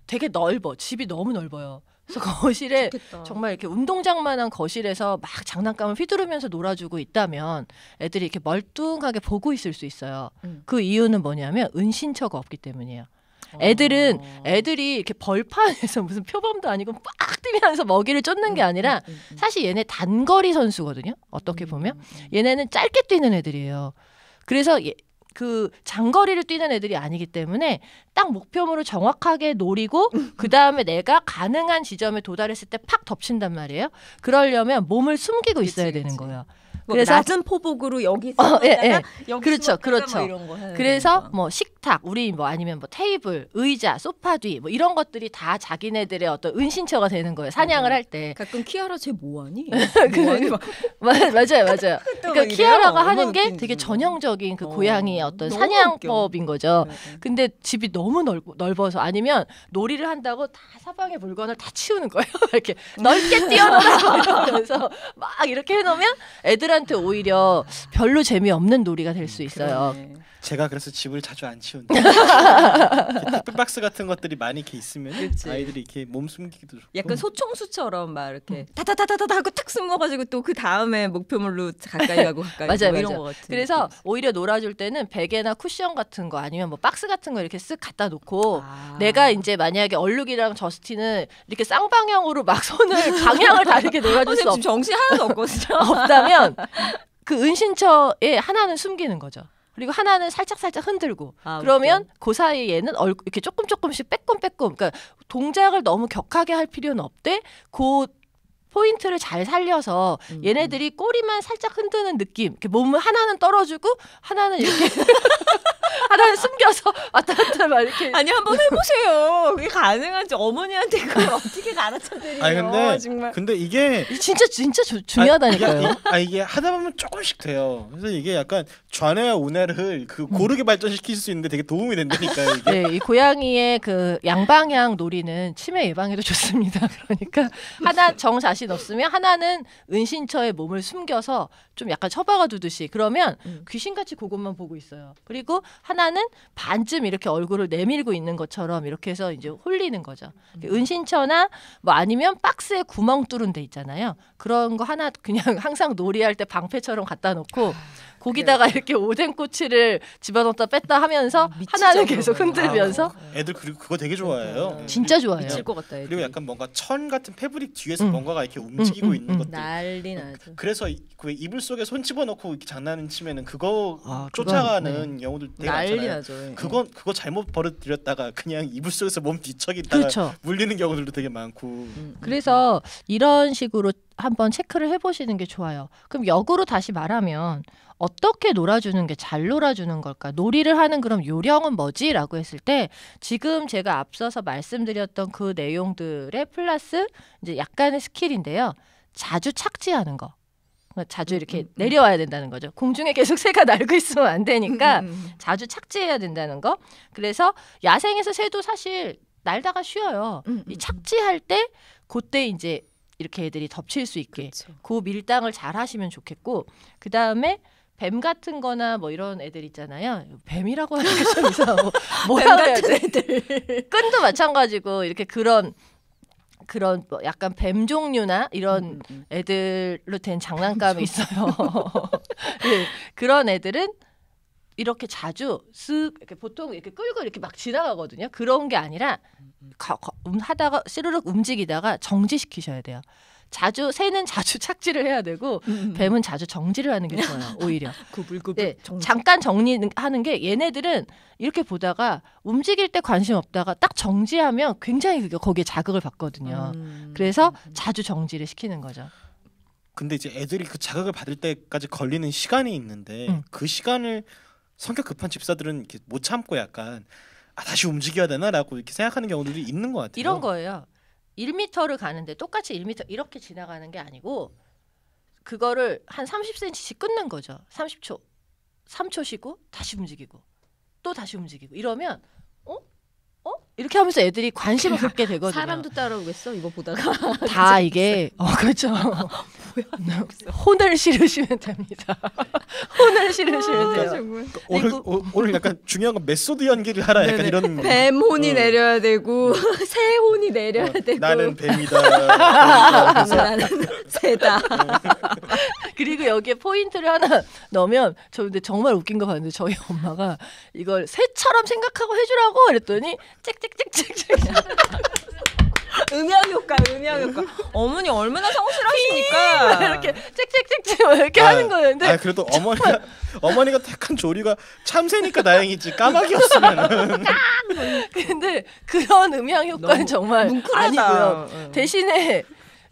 [SPEAKER 3] 되게 넓어. 집이 너무 넓어요. 그래서 거실에 좋겠다. 정말 이렇게 운동장만한 거실에서 막 장난감을 휘두르면서 놀아주고 있다면 애들이 이렇게 멀뚱하게 보고 있을 수 있어요. 음. 그 이유는 뭐냐면 은신처가 없기 때문이에요. 어. 애들은 애들이 이렇게 벌판에서 무슨 표범도 아니고 빡 뛰면서 먹이를 쫓는 게 음, 아니라 음, 음, 사실 얘네 단거리 선수거든요. 어떻게 보면 얘네는 짧게 뛰는 애들이에요. 그래서 예, 그 장거리를 뛰는 애들이 아니기 때문에 딱 목표물을 정확하게 노리고 그 다음에 내가 가능한 지점에 도달했을 때 팍 덮친단 말이에요. 그러려면 몸을 숨기고 있어야 그치, 되는 거예요. 뭐 그래서 낮은
[SPEAKER 1] 포복으로 여기 어, 예, 예. 여기 그렇죠, 그렇죠. 뭐
[SPEAKER 3] 그래서 되뭐 식탁, 우리 뭐 아니면 뭐 테이블, 의자, 소파 뒤 뭐 이런 것들이 다 자기네들의 어떤 은신처가 되는 거예요. 사냥을 어, 할 때. 가끔 키아라 쟤 뭐하니? 뭐 맞아요, 맞아요. 그러니까 키아라가 어, 하는 게 되게 전형적인 그 어. 고양이 어떤 사냥법인 거죠. 네, 네. 근데 집이 너무 넓, 넓어서 아니면 놀이를 한다고 다 사방에 물건을 다 치우는 거예요. 이렇게 넓게 뛰어놀아 그래서 막 이렇게 해놓으면 애들한테 오히려 별로 재미없는 놀이가 될수 음, 있어요. 그러네.
[SPEAKER 2] 제가 그래서 집을 자주 안 치운다. 택배박스 같은 것들이 많이 이렇게 있으면 그치. 아이들이 이렇게 몸 숨기기도 좋고. 약간
[SPEAKER 3] 소총수처럼 막 이렇게 타타타타타 음. 하고 탁 숨어가지고 또 그 다음에 목표물로 가까이 가고 가까이 맞아요, 뭐 이런 맞아요. 같은. 그래서 오히려 놀아줄 때는 베개나 쿠션 같은 거 아니면 뭐 박스 같은 거 이렇게 쓱 갖다 놓고 아. 내가 이제 만약에 얼룩이랑 저스틴은 이렇게 쌍방향으로 막 손을 방향을 다르게 놀아줄 수 없. 정신
[SPEAKER 1] 하나도 없거든요. 없다면
[SPEAKER 3] 그 은신처에 하나는 숨기는 거죠. 그리고 하나는 살짝 살짝 흔들고 아, 그렇죠. 그러면 오케그 사이에는 얼, 이렇게 조금 조금씩 빼꼼빼꼼 그러니까 동작을 너무 격하게 할 필요는 없대 그 포인트를 잘 살려서 음, 얘네들이 음. 꼬리만 살짝 흔드는 느낌. 이렇게 몸을 하나는 떨어주고 하나는 이렇게 하나는 숨겨서 왔다 갔다 막 이렇게. 아니 한번 해보세요. 그게 가능한지 어머니한테 그걸 어떻게 가르쳐 드려요. 아니 근데
[SPEAKER 2] 근데 이게 진짜 진짜 주, 중요하다니까요. 아 이게, 아, 아 이게 하다 보면 조금씩 돼요. 그래서 이게 약간 좌뇌와 우뇌를 그 음. 고르게 발전시킬 수 있는데 되게 도움이 된다니까요. 이게.
[SPEAKER 3] 네, 이 고양이의 그 양방향 놀이는 치매 예방에도 좋습니다. 그러니까 하나 정사 자신 없으면 하나는 은신처의 몸을 숨겨서 좀 약간 처박아 두듯이 그러면 음. 귀신같이 그것만 보고 있어요. 그리고 하나는 반쯤 이렇게 얼굴을 내밀고 있는 것처럼 이렇게 해서 이제 홀리는 거죠. 음. 은신처나 뭐 아니면 박스에 구멍 뚫은 데 있잖아요. 그런 거 하나 그냥 항상 놀이할 때 방패처럼 갖다 놓고 아. 거기다가 네. 이렇게 오뎅꼬치를 집어넣었다 뺐다 하면서 아,
[SPEAKER 2] 미치죠, 하나는 계속 아, 흔들면서 아, 아, 애들 그리고 그거 되게 좋아해요. 네. 네. 진짜 좋아해요. 미칠 것 같다. 애들. 그리고 약간 뭔가 천 같은 패브릭 뒤에서 음. 뭔가가 이렇게 음, 움직이고 음, 음, 있는 것들.
[SPEAKER 1] 난리 어, 나죠.
[SPEAKER 2] 그래서 이, 그 이불 속에 손 집어넣고 이렇게 장난을 치면은 그거 아, 쫓아가는 네. 경우들 되게 난 많잖아요. 나죠. 예. 그건 그거 잘못 버릇들였다가 그냥 이불 속에서 몸 뒤척이다가 그렇죠. 물리는 경우들도 되게 많고. 음, 음.
[SPEAKER 3] 그래서 이런 식으로 한번 체크를 해보시는 게 좋아요. 그럼 역으로 다시 말하면 어떻게 놀아주는 게 잘 놀아주는 걸까? 놀이를 하는 그럼 요령은 뭐지? 라고 했을 때 지금 제가 앞서서 말씀드렸던 그 내용들의 플러스 이제 약간의 스킬인데요. 자주 착지하는 거. 그러니까 자주 음, 이렇게 음, 음, 내려와야 된다는 거죠. 공중에 계속 새가 날고 있으면 안 되니까 음, 음 자주 착지해야 된다는 거. 그래서 야생에서 새도 사실 날다가 쉬어요. 음, 이 착지할 때 그때 이제 이렇게 애들이 덮칠 수 있게 그렇죠. 그 밀당을 잘 하시면 좋겠고 그 다음에 뱀 같은 거나 뭐 이런 애들 있잖아요. 뱀이라고 하는 게 좀 이상하고 뭐 뱀 같은 애들. 끈도 마찬가지고 이렇게 그런 그런 뭐 약간 뱀 종류나 이런 음, 음, 음. 애들로 된 장난감이 있어요. 예, 그런 애들은 이렇게 자주 쓱 이렇게 보통 이렇게 끌고 이렇게 막 지나가거든요. 그런 게 아니라 거, 거, 하다가 시르륵 움직이다가 정지시키셔야 돼요. 자주 새는 자주 착지를 해야 되고 음, 음, 음. 뱀은 자주 정지를 하는 게 좋아요. 오히려 구불구불 네, 정지. 잠깐 정리하는 게 얘네들은 이렇게 보다가 움직일 때 관심 없다가 딱 정지하면 굉장히 그게 거기에 자극을 받거든요. 음. 그래서 음, 자주 정지를 시키는 거죠.
[SPEAKER 2] 근데 이제 애들이 그 자극을 받을 때까지 걸리는 시간이 있는데 음. 그 시간을 성격 급한 집사들은 이렇게 못 참고 약간 아, 다시 움직여야 되나라고 이렇게 생각하는 경우들이 있는 것 같아요. 이런
[SPEAKER 3] 거예요. 1미터를 가는데 똑같이 1미터 이렇게 지나가는 게 아니고 그거를 한 30cm씩 끊는 거죠. 30초. 3초 쉬고 다시 움직이고 또 다시 움직이고 이러면 어? 어? 이렇게 하면서 애들이 관심을 갖게 되거든요. 사람도 따라오겠어
[SPEAKER 2] 이거 보다가 다
[SPEAKER 3] 이게 어 그렇죠. 아, 혼을 실으시면 됩니다. 혼을 실으시면 아, 돼요.
[SPEAKER 2] 정말. 그러니까 오늘 오, 오늘 약간 중요한 건 메소드 연기를 하라 약간 네네. 이런
[SPEAKER 1] 뱀혼이 어. 내려야 되고 음. 새혼이 내려야 어, 되고
[SPEAKER 2] 나는 뱀이다. 어. 나는
[SPEAKER 3] 새다. 그리고 여기에 포인트를 하나 넣으면 저 근데 정말 웃긴 거 봤는데 저희 엄마가 이걸 새처럼 생각하고 해주라고 그랬더니 찍찍 찍찍찍찍. 음향 효과, 음향 효과. 어머니 얼마나 성실하십니까? 이렇게 찍찍찍찍
[SPEAKER 1] 이렇게 아, 하는
[SPEAKER 2] 거였는데. 아 그래도 어머니가 어머니가 택한 조리가 참새니까 다행이지 까마귀였으면.
[SPEAKER 3] 근데 그런 음향 효과는 정말 아니고요. 응. 대신에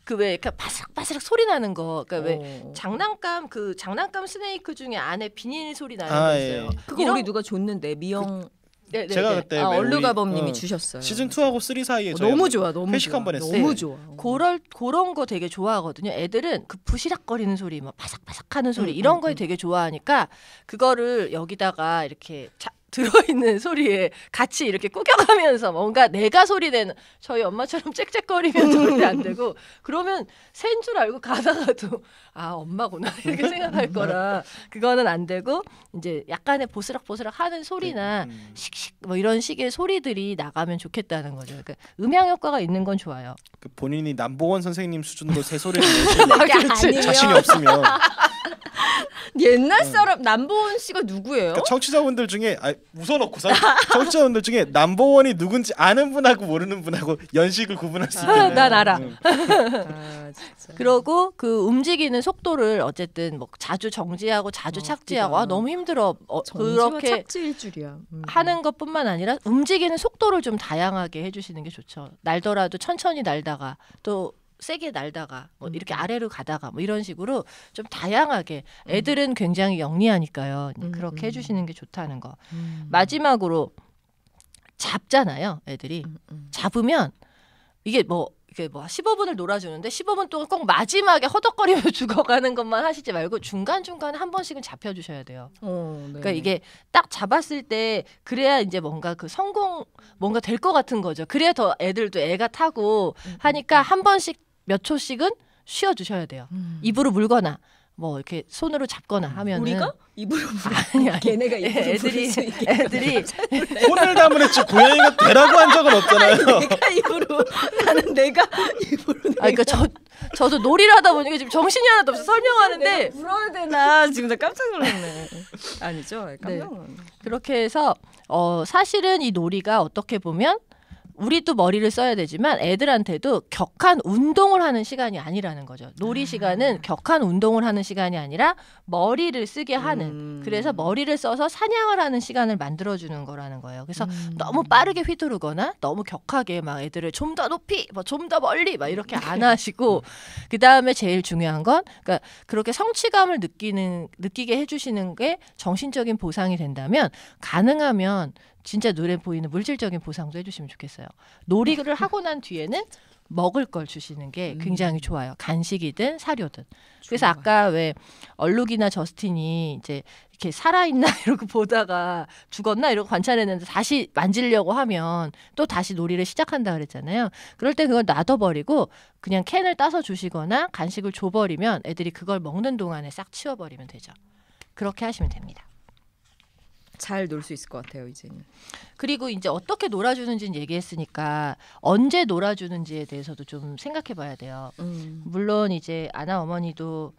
[SPEAKER 3] 그왜 이렇게 바삭바삭 소리 나는 거, 그러니까 오. 왜 어. 장난감 그 장난감 스네이크 중에 안에 비닐 소리 나는 아, 거 예. 있어요. 예. 그거 이런... 우리 누가 줬는데 미영 네, 네, 제가 네. 그때 아, 얼루가범님이 어, 주셨어요. 시즌
[SPEAKER 2] 2하고 3 사이에 어, 너무 좋아, 너무 회식 한 번 했어요. 너무 좋아.
[SPEAKER 3] 어. 그럴 그런 거 되게 좋아하거든요. 애들은 그 부시락거리는 소리, 막 뭐 바삭바삭하는 소리 음, 이런 음, 거에 음. 되게 좋아하니까 그거를 여기다가 이렇게 자, 들어있는 소리에 같이 이렇게 꾸겨가면서 뭔가 내가 소리내는 저희 엄마처럼 짹짹거리면 절대 안 되고 그러면 센 줄 알고 가다가도 아 엄마구나 이렇게 생각할 거라 그거는 안 되고 이제 약간의 보스락보스락 하는 소리나 식식 네. 음. 뭐 이런 식의 소리들이 나가면 좋겠다는 거죠. 그러니까 음향 효과가 있는 건 좋아요.
[SPEAKER 2] 그 본인이 남보원 선생님 수준으로 새 소리를 내실 아, 자신이 없으면
[SPEAKER 1] 옛날 사람 남보원 씨가 누구예요? 그러니까
[SPEAKER 2] 청취자분들 중에 아, 웃어놓고 서 청취자분들 중에 남보원이 누군지 아는 분하고 모르는 분하고 연식을 구분할 수있겠네알 아, 아
[SPEAKER 3] 그러고 그 움직이는 속도를 어쨌든 뭐 자주 정지하고 자주 어, 착지하고 그러니까. 아, 너무 힘들어. 어, 그렇게 착지일 줄이야. 음. 하는 것뿐만 아니라 움직이는 속도를 좀 다양하게 해주시는 게 좋죠. 날더라도 천천히 날다가 또 세게 날다가 뭐 이렇게 음. 아래로 가다가 뭐 이런 식으로 좀 다양하게 음. 애들은 굉장히 영리하니까요. 그렇게 음. 해주시는 게 좋다는 거. 마지막으로 잡잖아요, 애들이. 잡으면 이게 뭐 이게 뭐 15분을 놀아주는데 15분 동안 꼭 마지막에 허덕거리며 죽어가는 것만 하시지 말고 중간 중간에 한 번씩은 잡혀주셔야 돼요. 어, 그러니까 네. 그러니까 이게 딱 잡았을 때 그래야 이제 뭔가 그 성공 뭔가 될 것 같은 거죠. 그래야 더 애들도 애가 타고 하니까 한 번씩 몇 초씩은 쉬어 주셔야 돼요. 음. 입으로 물거나 뭐 이렇게 손으로 잡거나 음. 하면 우리가 입으로 아니, 야니 걔네가 입으로 애들이 애들이 손을
[SPEAKER 2] 담으랬지 고양이가 대라고 한 적은 없잖아요. 아니, 내가
[SPEAKER 3] 입으로 나는 내가 입으로. 아 그러니까 저 저도 놀이를 하다 보니까 지금 정신이 하나도 없어 설명하는데 울어야 되나 지금
[SPEAKER 1] 나 깜짝 놀랐네. 아니죠 네. 깜짝 놀랐네. 네.
[SPEAKER 3] 그렇게 해서 어 사실은 이 놀이가 어떻게 보면 우리도 머리를 써야 되지만 애들한테도 격한 운동을 하는 시간이 아니라는 거죠. 놀이 아. 시간은 격한 운동을 하는 시간이 아니라 머리를 쓰게 하는 음. 그래서 머리를 써서 사냥을 하는 시간을 만들어 주는 거라는 거예요. 그래서 음. 너무 빠르게 휘두르거나 너무 격하게 막 애들을 좀 더 높이 뭐 좀 더 멀리 막 이렇게 네. 안 하시고 음. 그다음에 제일 중요한 건 그러니까 그렇게 성취감을 느끼는 느끼게 해 주시는 게 정신적인 보상이 된다면 가능하면 진짜 눈에 보이는 물질적인 보상도 해주시면 좋겠어요. 놀이를 음. 하고 난 뒤에는 먹을 걸 주시는 게 음. 굉장히 음. 좋아요. 간식이든 사료든. 그래서 아까 왜 얼룩이나 저스틴이 이제 이렇게 살아있나 이러고 보다가 죽었나 이러고 관찰했는데 다시 만지려고 하면 또 다시 놀이를 시작한다 그랬잖아요. 그럴 때 그걸 놔둬버리고 그냥 캔을 따서 주시거나 간식을 줘버리면 애들이 그걸 먹는 동안에 싹 치워버리면 되죠. 그렇게 하시면 됩니다. 잘놀수 있을 것 같아요 이제는. 그리고 이제 어떻게 놀아주는지 얘기했으니까 언제 놀아주는지에 대해서도 좀 생각해봐야 돼요. 음. 물론 이제 아나 어머니도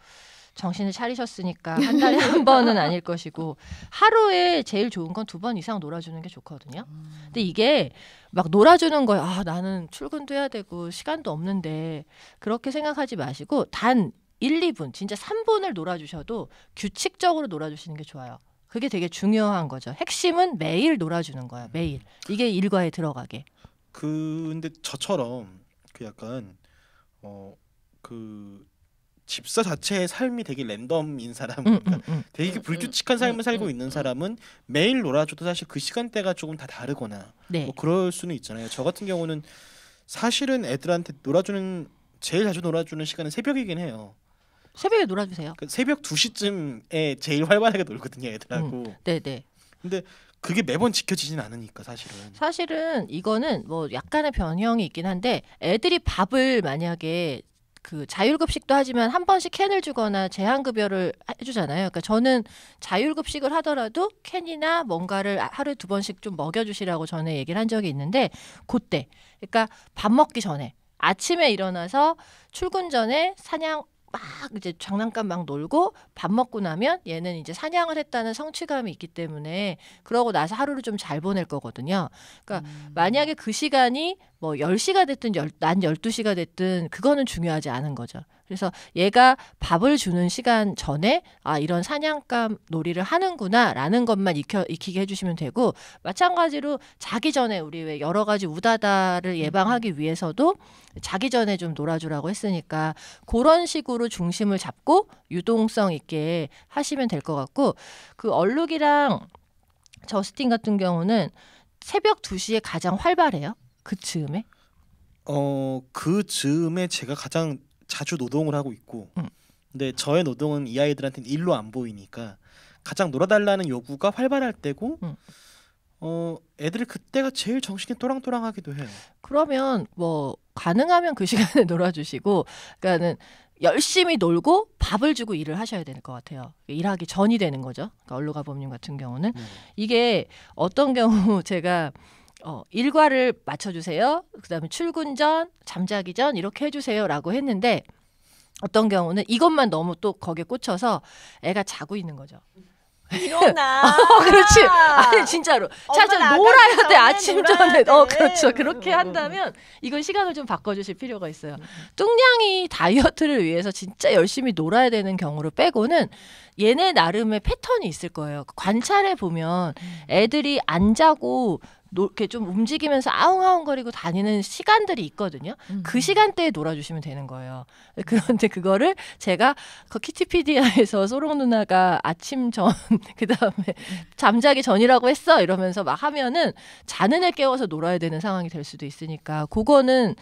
[SPEAKER 3] 정신을 차리셨으니까 한 달에 한 번은 아닐 것이고 하루에 제일 좋은 건 두 번 이상 놀아주는 게 좋거든요. 음. 근데 이게 막 놀아주는 거야. 아 나는 출근도 해야 되고 시간도 없는데 그렇게 생각하지 마시고 단 1, 2분, 진짜 3분을 놀아주셔도 규칙적으로 놀아주시는 게 좋아요. 그게 되게 중요한 거죠. 핵심은 매일 놀아주는 거야. 음. 매일 이게 일과에 들어가게.
[SPEAKER 2] 근데 저처럼 그 약간 어 그 집사 자체의 삶이 되게 랜덤인 사람, 음, 음, 음. 되게 음, 불규칙한 음. 삶을 살고 있는 사람은 매일 놀아줘도 사실 그 시간대가 조금 다 다르거나 네. 뭐 그럴 수는 있잖아요. 저 같은 경우는 사실은 애들한테 놀아주는 제일 자주 놀아주는 시간은 새벽이긴 해요.
[SPEAKER 3] 새벽에 놀아주세요.
[SPEAKER 2] 그 새벽 2시쯤에 제일 활발하게 놀거든요, 애들하고. 음. 네, 네. 근데 그게 매번 지켜지진 않으니까 사실은.
[SPEAKER 3] 사실은 이거는 뭐 약간의 변형이 있긴 한데 애들이 밥을 만약에 그 자율급식도 하지만 한 번씩 캔을 주거나 제한급여를 해주잖아요. 그러니까 저는 자율급식을 하더라도 캔이나 뭔가를 하루 두 번씩 좀 먹여주시라고 전에 얘기를 한 적이 있는데 그때, 그러니까 밥 먹기 전에 아침에 일어나서 출근 전에 사냥 막 이제 장난감 막 놀고 밥 먹고 나면 얘는 이제 사냥을 했다는 성취감이 있기 때문에 그러고 나서 하루를 좀 잘 보낼 거거든요. 그러니까 음. 만약에 그 시간이 뭐 열시가 됐든 열, 난 열두 시가 됐든 그거는 중요하지 않은 거죠. 그래서 얘가 밥을 주는 시간 전에 아 이런 사냥감 놀이를 하는구나라는 것만 익혀 익히게 해주시면 되고 마찬가지로 자기 전에 우리 왜 여러 가지 우다다를 음. 예방하기 위해서도 자기 전에 좀 놀아주라고 했으니까 그런 식으로 중심을 잡고 유동성 있게 하시면 될 것 같고 그 얼룩이랑 저스틴 같은 경우는 새벽 2시에 가장 활발해요. 그 즈음에?
[SPEAKER 2] 어, 그 즈음에 제가 가장 자주 노동을 하고 있고 음. 근데 저의 노동은 이 아이들한테는 일로 안 보이니까 가장 놀아달라는 요구가 활발할 때고 음. 어 애들이 그때가 제일 정신이 또랑또랑하기도 해요. 그러면 뭐 가능하면
[SPEAKER 3] 그 시간에 놀아주시고 그니까는 열심히 놀고 밥을 주고 일을 하셔야 되는 것 같아요. 일하기 전이 되는 거죠. 그러니까 언로가 법님 같은 경우는 음. 이게 어떤 경우 제가 어, 일과를 맞춰주세요. 그 다음에 출근 전, 잠자기 전 이렇게 해주세요. 라고 했는데 어떤 경우는 이것만 너무 또 거기에 꽂혀서 애가 자고 있는 거죠. 일어나. 어, 그렇지. 아니 진짜로. 자, 좀 놀아야 돼. 아침 전에. 돼. 어, 그렇죠. 그렇게 음, 음, 음. 한다면 이건 시간을 좀 바꿔주실 필요가 있어요. 뚱냥이 다이어트를 위해서 진짜 열심히 놀아야 되는 경우를 빼고는 얘네 나름의 패턴이 있을 거예요. 관찰해 보면 애들이 안 자고 이렇게 좀 움직이면서 아웅아웅거리고 다니는 시간들이 있거든요. 음. 그 시간대에 놀아주시면 되는 거예요. 그런데 그거를 제가 그 키티피디아에서 소롱 누나가 아침 전, 그 다음에 잠자기 전이라고 했어 이러면서 막 하면은 자는 애 깨워서 놀아야 되는 상황이 될 수도 있으니까 그거는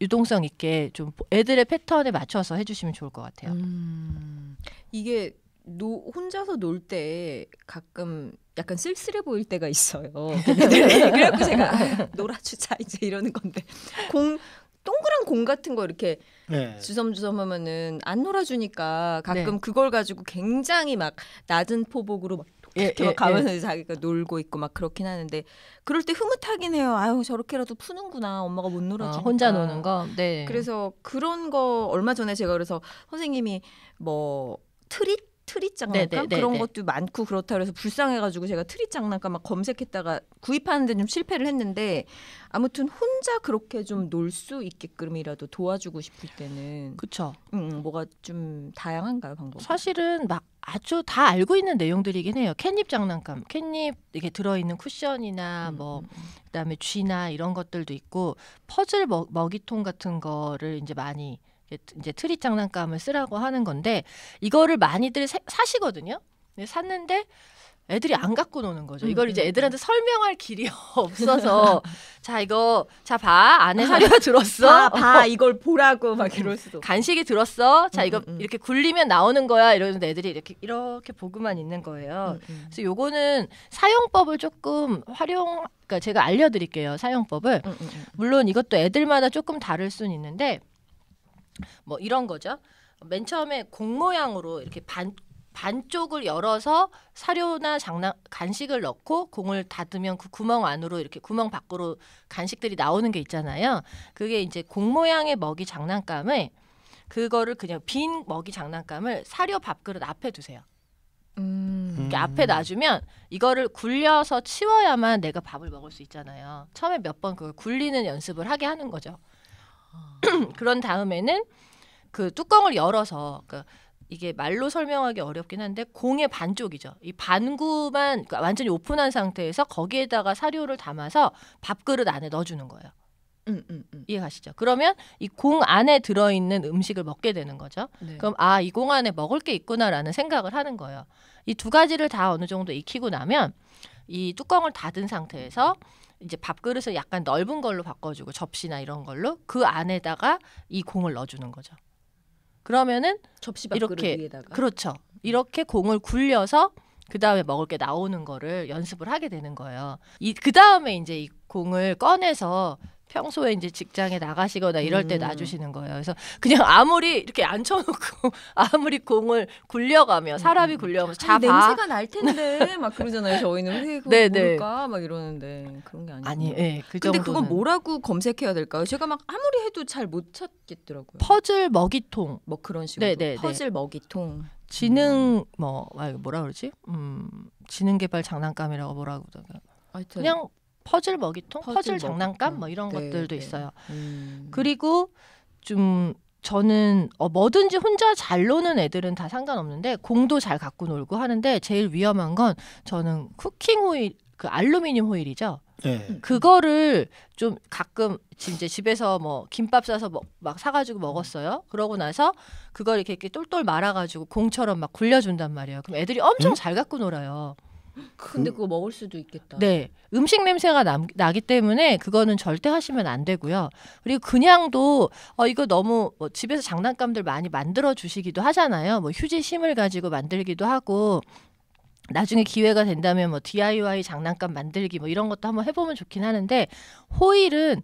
[SPEAKER 3] 유동성 있게 좀 애들의 패턴에 맞춰서 해주시면 좋을 것 같아요. 음.
[SPEAKER 1] 이게 노, 혼자서 놀 때 가끔 약간 쓸쓸해 보일 때가 있어요. 네, 네, 네. 그래갖고 제가 놀아주자 이제 이러는 건데 공 동그란 공 같은 거 이렇게 네. 주섬주섬 하면은 안 놀아주니까 가끔 네. 그걸 가지고 굉장히 막 낮은 포복으로 막 예, 이렇게 예, 예, 가면서 예. 자기가 놀고 있고 막 그렇긴 하는데 그럴 때 흐뭇하긴 해요. 아유 저렇게라도 푸는구나. 엄마가 못 아, 놀아주니까. 아, 혼자 노는 거. 네. 그래서 그런 거 얼마 전에 제가 그래서 선생님이 뭐 트릿 트릿 네, 네, 장난감 네네, 그런 네네. 것도 많고 그렇다 그래서 불쌍해가지고 제가 트릿 장난감 막 검색했다가 구입하는데 좀 실패를 했는데 아무튼 혼자 그렇게 좀 놀 수 있게끔이라도 도와주고
[SPEAKER 3] 싶을 때는 그쵸. 음, 음 뭐가 좀 다양한가요 방법? 사실은 막 아주 다 알고 있는 내용들이긴 해요. 캣닙 장난감, 캣닙 이게 들어있는 쿠션이나 음. 뭐 음, 음. 그다음에 쥐나 이런 것들도 있고 퍼즐 먹, 먹이통 같은 거를 이제 많이 이제 트리 장난감을 쓰라고 하는 건데 이거를 많이들 사, 시거든요 샀는데 애들이 안 갖고 노는 거죠. 음, 이걸 이제 음, 애들한테 음. 설명할 길이 없어서 자 이거 자 봐 안에 사료가 들었어. 아, 봐 이걸 보라고 막 이럴 수도. 간식이 들었어. 자 이거 이렇게 굴리면 나오는 거야. 이러는데 애들이 이렇게 이렇게 보고만 있는 거예요. 그래서 요거는 사용법을 조금 활용 그러니까 제가 알려드릴게요 사용법을. 물론 이것도 애들마다 조금 다를 수는 있는데 뭐 이런 거죠. 맨 처음에 공 모양으로 이렇게 반 반쪽을 열어서 사료나 장난 간식을 넣고 공을 닫으면 그 구멍 안으로 이렇게 구멍 밖으로 간식들이 나오는 게 있잖아요. 그게 이제 공 모양의 먹이 장난감을 그거를 그냥 빈 먹이 장난감을 사료 밥그릇 앞에 두세요. 음. 이렇게 앞에 놔주면 이거를 굴려서 치워야만 내가 밥을 먹을 수 있잖아요. 처음에 몇 번 그걸 굴리는 연습을 하게 하는 거죠. 그런 다음에는 그 뚜껑을 열어서 그 이게 말로 설명하기 어렵긴 한데 공의 반쪽이죠. 이 반구만 그러니까 완전히 오픈한 상태에서 거기에다가 사료를 담아서 밥그릇 안에 넣어주는 거예요. 음, 음, 음. 이해가시죠? 그러면 이 공 안에 들어있는 음식을 먹게 되는 거죠. 네. 그럼 아, 이 공 안에 먹을 게 있구나라는 생각을 하는 거예요. 이 두 가지를 다 어느 정도 익히고 나면 이 뚜껑을 닫은 상태에서 이제 밥그릇을 약간 넓은 걸로 바꿔주고 접시나 이런 걸로 그 안에다가 이 공을 넣어주는 거죠. 그러면은 접시 이렇게 위에다가. 그렇죠. 이렇게 공을 굴려서 그 다음에 먹을 게 나오는 거를 연습을 하게 되는 거예요. 이그 다음에 이제 이 공을 꺼내서 평소에 이제 직장에 나가시거나 이럴 때 음. 놔주시는 거예요. 그래서 그냥 아무리 이렇게 앉혀놓고 아무리 공을 굴려가며 음, 사람이 음. 굴려가면서 자 아니, 냄새가
[SPEAKER 1] 날 텐데 막 그러잖아요. 저희는 회고 뭘까 막 이러는데
[SPEAKER 3] 그런 게 아니고 아니, 예, 그 근데 그건
[SPEAKER 1] 뭐라고 검색해야 될까요? 제가 막 아무리 해도 잘 못 찾겠더라고요.
[SPEAKER 3] 퍼즐 먹이통 뭐 그런 식으로 네, 네, 네. 퍼즐
[SPEAKER 1] 먹이통
[SPEAKER 3] 지능 음. 뭐 아, 뭐라 그러지? 음 지능 개발 장난감이라고 뭐라고 그러더라. 하여 아, 그냥 퍼즐 먹이통, 퍼즐, 퍼즐 장난감 뭐 이런 네, 것들도 네. 있어요. 음. 그리고 좀 저는 어, 뭐든지 혼자 잘 노는 애들은 다 상관없는데 공도 잘 갖고 놀고 하는데 제일 위험한 건 저는 쿠킹 호일 그 알루미늄 호일이죠. 네. 그거를 좀 가끔 이제 집에서 뭐 김밥 싸서 막 사가지고 먹었어요. 그러고 나서 그걸 이렇게, 이렇게 똘똘 말아가지고 공처럼 막 굴려준단 말이에요. 그럼 애들이 엄청 응? 음? 잘 갖고 놀아요. 근데 그 그거 먹을 수도
[SPEAKER 1] 있겠다. 네.
[SPEAKER 3] 음식 냄새가 남, 나기 때문에 그거는 절대 하시면 안 되고요. 그리고 그냥도 어 이거 너무 뭐 집에서 장난감들 많이 만들어 주시기도 하잖아요. 뭐 휴지 심을 가지고 만들기도 하고 나중에 기회가 된다면 뭐 DIY 장난감 만들기 뭐 이런 것도 한번 해보면 좋긴 하는데 호일은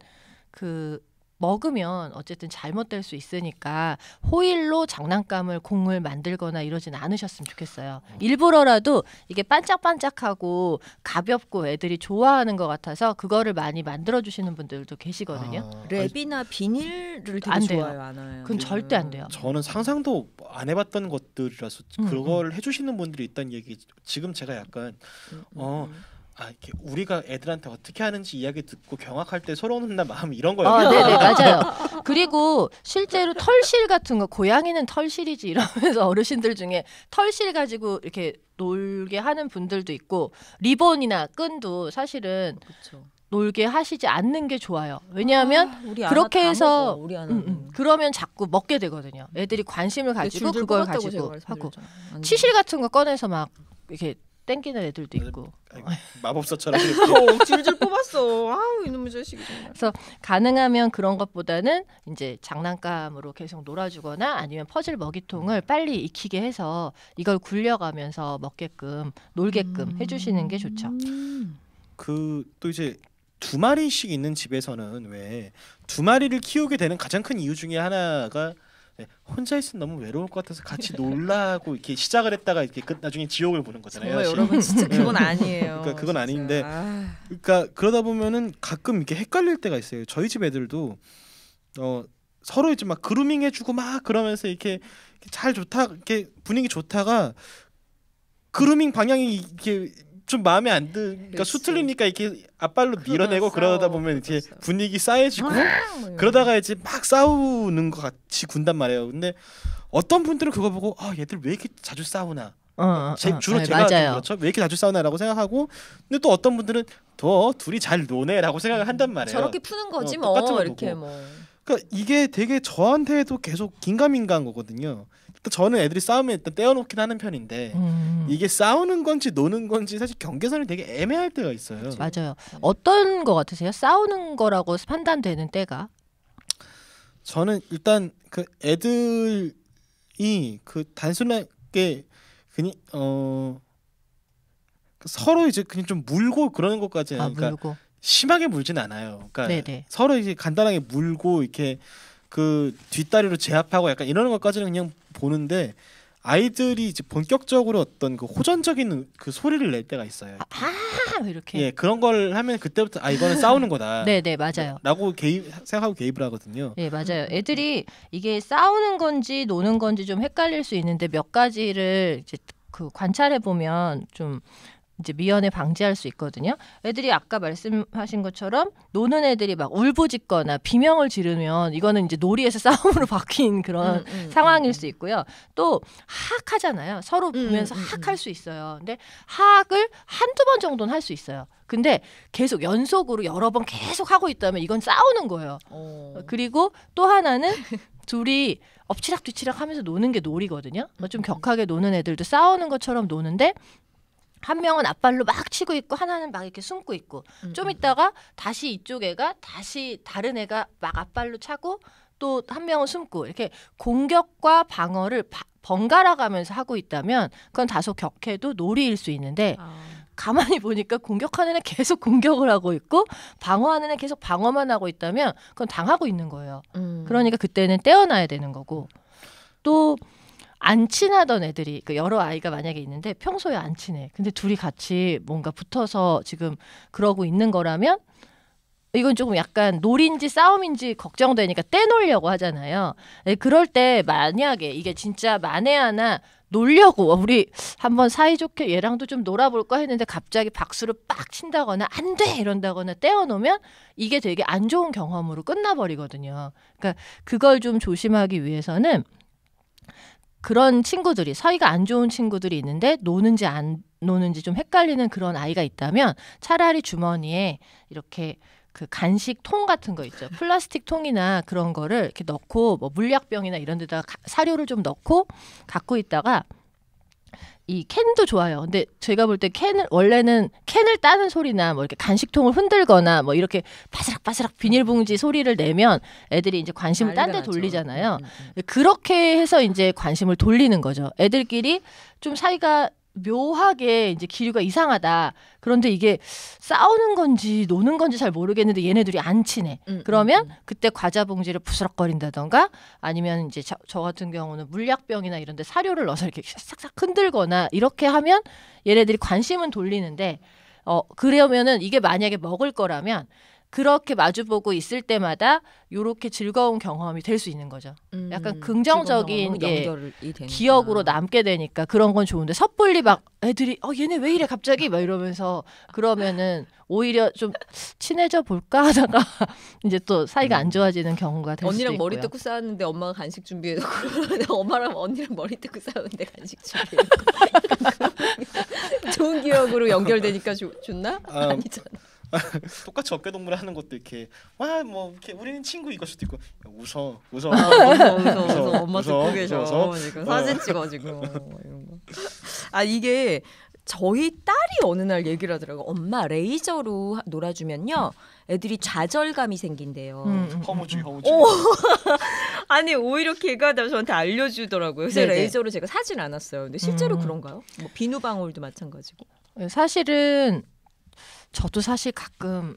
[SPEAKER 3] 그 먹으면 어쨌든 잘못될 수 있으니까 호일로 장난감을 공을 만들거나 이러진 않으셨으면 좋겠어요. 일부러라도 이게 반짝반짝하고 가볍고 애들이 좋아하는 것 같아서 그거를 많이 만들어 주시는 분들도 계시거든요. 아, 랩이나 비닐을 되게 안 좋아요, 안 해요. 그건 절대 안 돼요.
[SPEAKER 2] 저는 상상도 안 해봤던 것들이라서 음, 음. 그걸 음. 해주시는 분들이 있다는 얘기. 지금 제가 약간 음, 음 어. 음. 아 이렇게 우리가 애들한테 어떻게 하는지 이야기 듣고 경악할 때 서로 혼난 마음 이런 거예요. 아, 네네 네, 아, 맞아요.
[SPEAKER 3] 그리고 실제로 털실 같은 거 고양이는 털실이지 이러면서 어르신들 중에 털실 가지고 이렇게 놀게 하는 분들도 있고 리본이나 끈도 사실은 그쵸. 놀게 하시지 않는 게 좋아요. 왜냐하면 아, 그렇게 해서 먹어, 음, 음. 그러면 자꾸 먹게 되거든요. 애들이 관심을 그 가지고 그걸 가지고 하고 치실 같은 거 꺼내서 막 이렇게 땡기는 애들도 있고
[SPEAKER 2] 마법사처럼 억
[SPEAKER 3] 질질 어,
[SPEAKER 1] 뽑았어. 아우 이놈의 자식이 정말. 그래서
[SPEAKER 3] 가능하면 그런 것보다는 이제 장난감으로 계속 놀아주거나 아니면 퍼즐 먹이통을 음. 빨리 익히게 해서 이걸 굴려가면서 먹게끔 놀게끔 음. 해주시는 게 좋죠.
[SPEAKER 2] 그또 이제 두 마리씩 있는 집에서는 왜 두 마리를 키우게 되는 가장 큰 이유 중에 하나가 네, 혼자 있으면 너무 외로울 것 같아서 같이 놀라고 이렇게 시작을 했다가 이렇게 끝 나중에 지옥을 보는 거잖아요. 정말 여러분 진짜 네. 그건 아니에요. 그러니까 그건 진짜. 아닌데, 아. 그러니까 그러다 보면은 가끔 이렇게 헷갈릴 때가 있어요. 저희 집 애들도 어 서로 이제 막 그루밍 해주고 막 그러면서 이렇게, 잘 좋다 이렇게 분위기 좋다가 그루밍 방향이 이렇게 좀 마음에 안 드. 그러니까 수틀리니까 이렇게 앞발로 밀어내고 그러다 보면 이렇게 분위기 쌓여지고 아, 뭐 그러다가 이제 막 싸우는 것 같이 군단 말이에요. 근데 어떤 분들은 그거 보고 아 얘들 왜 이렇게 자주 싸우나. 어, 어, 어. 주로 어, 제가 맞아요. 그렇죠. 왜 이렇게 자주 싸우나라고 생각하고 근데 또 어떤 분들은 더 둘이 잘 노네라고 생각을 한단 음, 말이에요. 저렇게 푸는 어, 거지 뭐 이렇게 보고. 뭐. 그러니까 이게 되게 저한테도 계속 긴가민가한 거거든요. 또 저는 애들이 싸움에 일단 떼어놓긴 하는 편인데 음. 이게 싸우는 건지 노는 건지 사실 경계선이 되게 애매할 때가 있어요. 맞아요.
[SPEAKER 3] 어떤 거 같으세요? 싸우는 거라고 판단되는 때가?
[SPEAKER 2] 저는 일단 그 애들이 그 단순하게 그냥 어 그 서로 이제 그냥 좀 물고 그러는 것까지 아, 그러니까 심하게 물진 않아요. 그러니까 네네. 서로 이제 간단하게 물고 이렇게 그 뒷다리로 제압하고 약간 이러는 것까지는 그냥 보는데 아이들이 이제 본격적으로 어떤 그 호전적인 그 소리를 낼 때가 있어요. 아, 아, 아 이렇게. 예, 그런 걸 하면 그때부터 아 이거는 싸우는 거다. 네, 네, 맞아요. 라고 개입 생각하고 개입을 하거든요.
[SPEAKER 3] 네, 맞아요. 애들이 이게 싸우는 건지 노는 건지 좀 헷갈릴 수 있는데 몇 가지를 이제 그 관찰해 보면 좀 이제 미연에 방지할 수 있거든요. 애들이 아까 말씀하신 것처럼 노는 애들이 막 울부짖거나 비명을 지르면 이거는 이제 놀이에서 싸움으로 바뀐 그런 음, 음, 음, 상황일 음. 수 있고요. 또 하악하잖아요. 서로 음, 보면서 음, 하악할 수 있어요. 근데 하악을 한두 번 정도는 할 수 있어요. 근데 계속 연속으로 여러 번 계속 하고 있다면 이건 싸우는 거예요. 오. 어. 그리고 또 하나는 둘이 엎치락 뒤치락 하면서 노는 게 놀이거든요. 뭐 좀 격하게 노는 애들도 싸우는 것처럼 노는데 한 명은 앞발로 막 치고 있고 하나는 막 이렇게 숨고 있고 음, 좀 음, 음. 있다가 다시 이쪽 애가 다시 다른 애가 막 앞발로 차고 또 한 명은 숨고 이렇게 공격과 방어를 바, 번갈아 가면서 하고 있다면 그건 다소 격해도 놀이일 수 있는데 아. 가만히 보니까 공격하는 애는 계속 공격을 하고 있고 방어하는 애는 계속 방어만 하고 있다면 그건 당하고 있는 거예요. 음. 그러니까 그때는 떼어놔야 되는 거고 또안 친하던 애들이 그 여러 아이가 만약에 있는데 평소에 안 친해. 근데 둘이 같이 뭔가 붙어서 지금 그러고 있는 거라면 이건 조금 약간 놀인지 싸움인지 걱정되니까 떼놓으려고 하잖아요. 예, 그럴 때 만약에 이게 진짜 만에 하나 놀려고 우리 한번 사이좋게 얘랑도 좀 놀아볼까 했는데 갑자기 박수를 빡 친다거나 안 돼 이런다거나 떼어놓으면 이게 되게 안 좋은 경험으로 끝나버리거든요. 그러니까 그걸 좀 조심하기 위해서는 그런 친구들이 사이가 안 좋은 친구들이 있는데 노는지 안 노는지 좀 헷갈리는 그런 아이가 있다면 차라리 주머니에 이렇게 그 간식 통 같은 거 있죠. 플라스틱 통이나 그런 거를 이렇게 넣고 뭐 물약병이나 이런 데다가 사료를 좀 넣고 갖고 있다가 이 캔도 좋아요. 근데 제가 볼 때 캔을 원래는 캔을 따는 소리나 뭐 이렇게 간식통을 흔들거나 뭐 이렇게 바스락바스락 비닐봉지 소리를 내면 애들이 이제 관심을 딴 데 돌리잖아요. 음, 음, 음. 그렇게 해서 이제 관심을 돌리는 거죠. 애들끼리 좀 사이가 묘하게 이제 기류가 이상하다. 그런데 이게 싸우는 건지 노는 건지 잘 모르겠는데 얘네들이 안 친해. 음, 음 그러면 음, 그때 과자 봉지를 부스럭거린다던가 아니면 이제 저, 저, 같은 경우는 물약병이나 이런 데 사료를 넣어서 이렇게 싹싹 흔들거나 이렇게 하면 얘네들이 관심은 돌리는데 어 그러면은 이게 만약에 먹을 거라면 그렇게 마주보고 있을 때마다 요렇게 즐거운 경험이 될 수 있는 거죠. 음, 약간 긍정적인 예, 기억으로 남게 되니까 그런 건 좋은데 섣불리 막 애들이 어 얘네 왜 이래 갑자기 막 이러면서 그러면은 오히려 좀 친해져 볼까 하다가 이제 또 사이가 안 음. 좋아지는 경우가 될 언니랑 머리 뜯고
[SPEAKER 1] 싸웠는데 엄마가 간식 준비해그러고 엄마랑 언니랑 머리 뜯고 싸웠는데 간식 준비해놓고 좋은 기억으로 연결되니까 좋, 좋나?
[SPEAKER 2] 아, 아니잖아. 똑같이 어깨동무를 하는 것도 이렇게 와뭐 이렇게 우리는 친구 이걸 수도 있고 야, 웃어 웃어 아, 웃어, 웃어, 웃어 웃어 엄마 웃어, 듣고 계셔 웃어, 지금 어. 사진 찍어 지금 뭐 이런 거.
[SPEAKER 1] 아 이게 저희 딸이 어느 날 얘기를 하더라고 엄마 레이저로 놀아주면요 애들이 좌절감이 생긴대요. 음. 음, 음 허무지 음. 허무지. 아니 오히려 걔가 저한테 알려주더라고요. 그래서 네네. 레이저로 제가 사진 않았어요. 근데 실제로 음. 그런가요? 뭐 비누 방울도 마찬가지고.
[SPEAKER 3] 네, 사실은 저도 사실 가끔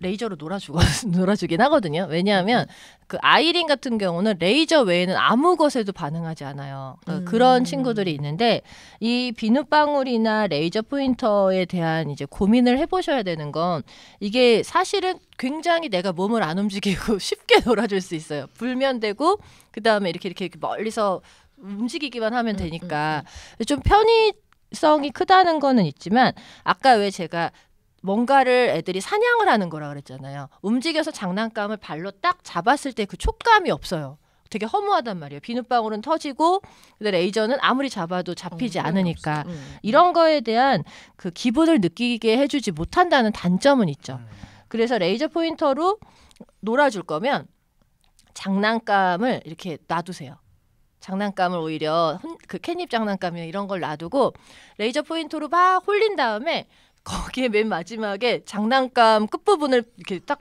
[SPEAKER 3] 레이저로 놀아주, 놀아주긴 하거든요. 왜냐하면 그 아이린 같은 경우는 레이저 외에는 아무 것에도 반응하지 않아요. 그 음. 그런 친구들이 있는데 이 비눗방울이나 레이저 포인터에 대한 이제 고민을 해보셔야 되는 건 이게 사실은 굉장히 내가 몸을 안 움직이고 쉽게 놀아줄 수 있어요. 불면되고 그 다음에 이렇게, 이렇게 이렇게 멀리서 움직이기만 하면 음, 음, 되니까 음. 좀 편히 성이 크다는 거는 있지만 아까 왜 제가 뭔가를 애들이 사냥을 하는 거라 그랬잖아요. 움직여서 장난감을 발로 딱 잡았을 때 그 촉감이 없어요. 되게 허무하단 말이에요. 비눗방울은 터지고 근데 레이저는 아무리 잡아도 잡히지 어, 않으니까 음. 이런 거에 대한 그 기분을 느끼게 해주지 못한다는 단점은 있죠. 음. 그래서 레이저 포인터로 놀아줄 거면 장난감을 이렇게 놔두세요. 장난감을 오히려 그 캣닙 장난감이나 이런 걸 놔두고 레이저 포인터로 막 홀린 다음에 거기에 맨 마지막에 장난감 끝부분을 이렇게 딱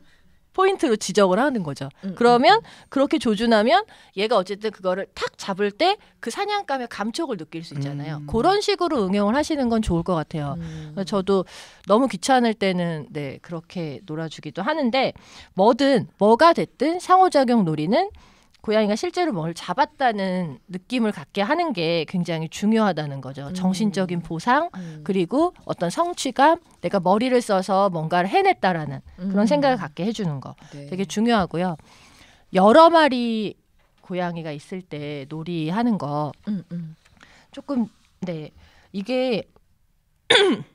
[SPEAKER 3] 포인트로 지적을 하는 거죠. 음, 음 그러면 음. 그렇게 조준하면 얘가 어쨌든 그거를 탁 잡을 때 그 사냥감의 감촉을 느낄 수 있잖아요. 음. 그런 식으로 응용을 하시는 건 좋을 것 같아요. 음. 저도 너무 귀찮을 때는 네 그렇게 놀아주기도 하는데 뭐든 뭐가 됐든 상호작용 놀이는 고양이가 실제로 뭘 잡았다는 느낌을 갖게 하는 게 굉장히 중요하다는 거죠. 음. 정신적인 보상 음. 그리고 어떤 성취감 내가 머리를 써서 뭔가를 해냈다라는 그런 음. 생각을 갖게 해주는 거 네. 되게 중요하고요. 여러 마리 고양이가 있을 때 놀이하는 거 음, 음. 조금 네 이게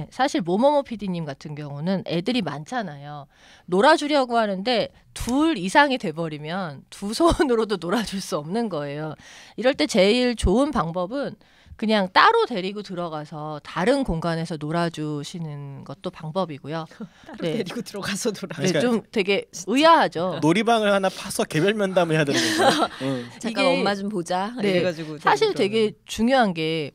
[SPEAKER 3] 네, 사실 모모모 PD님 같은 경우는 애들이 많잖아요. 놀아주려고 하는데 둘 이상이 돼버리면 두 손으로도 놀아줄 수 없는 거예요. 이럴 때 제일 좋은 방법은 그냥 따로 데리고 들어가서 다른 공간에서 놀아주시는 것도 방법이고요. 따로 네. 데리고 들어가서 놀아. 그러니까 네, 좀 그러니까 되게 의아하죠.
[SPEAKER 2] 놀이방을 하나 파서 개별 면담을 해야 되는 거죠. 응.
[SPEAKER 3] 잠깐 엄마 좀 보자. 네. 이래가지고 사실 되게 중요한 게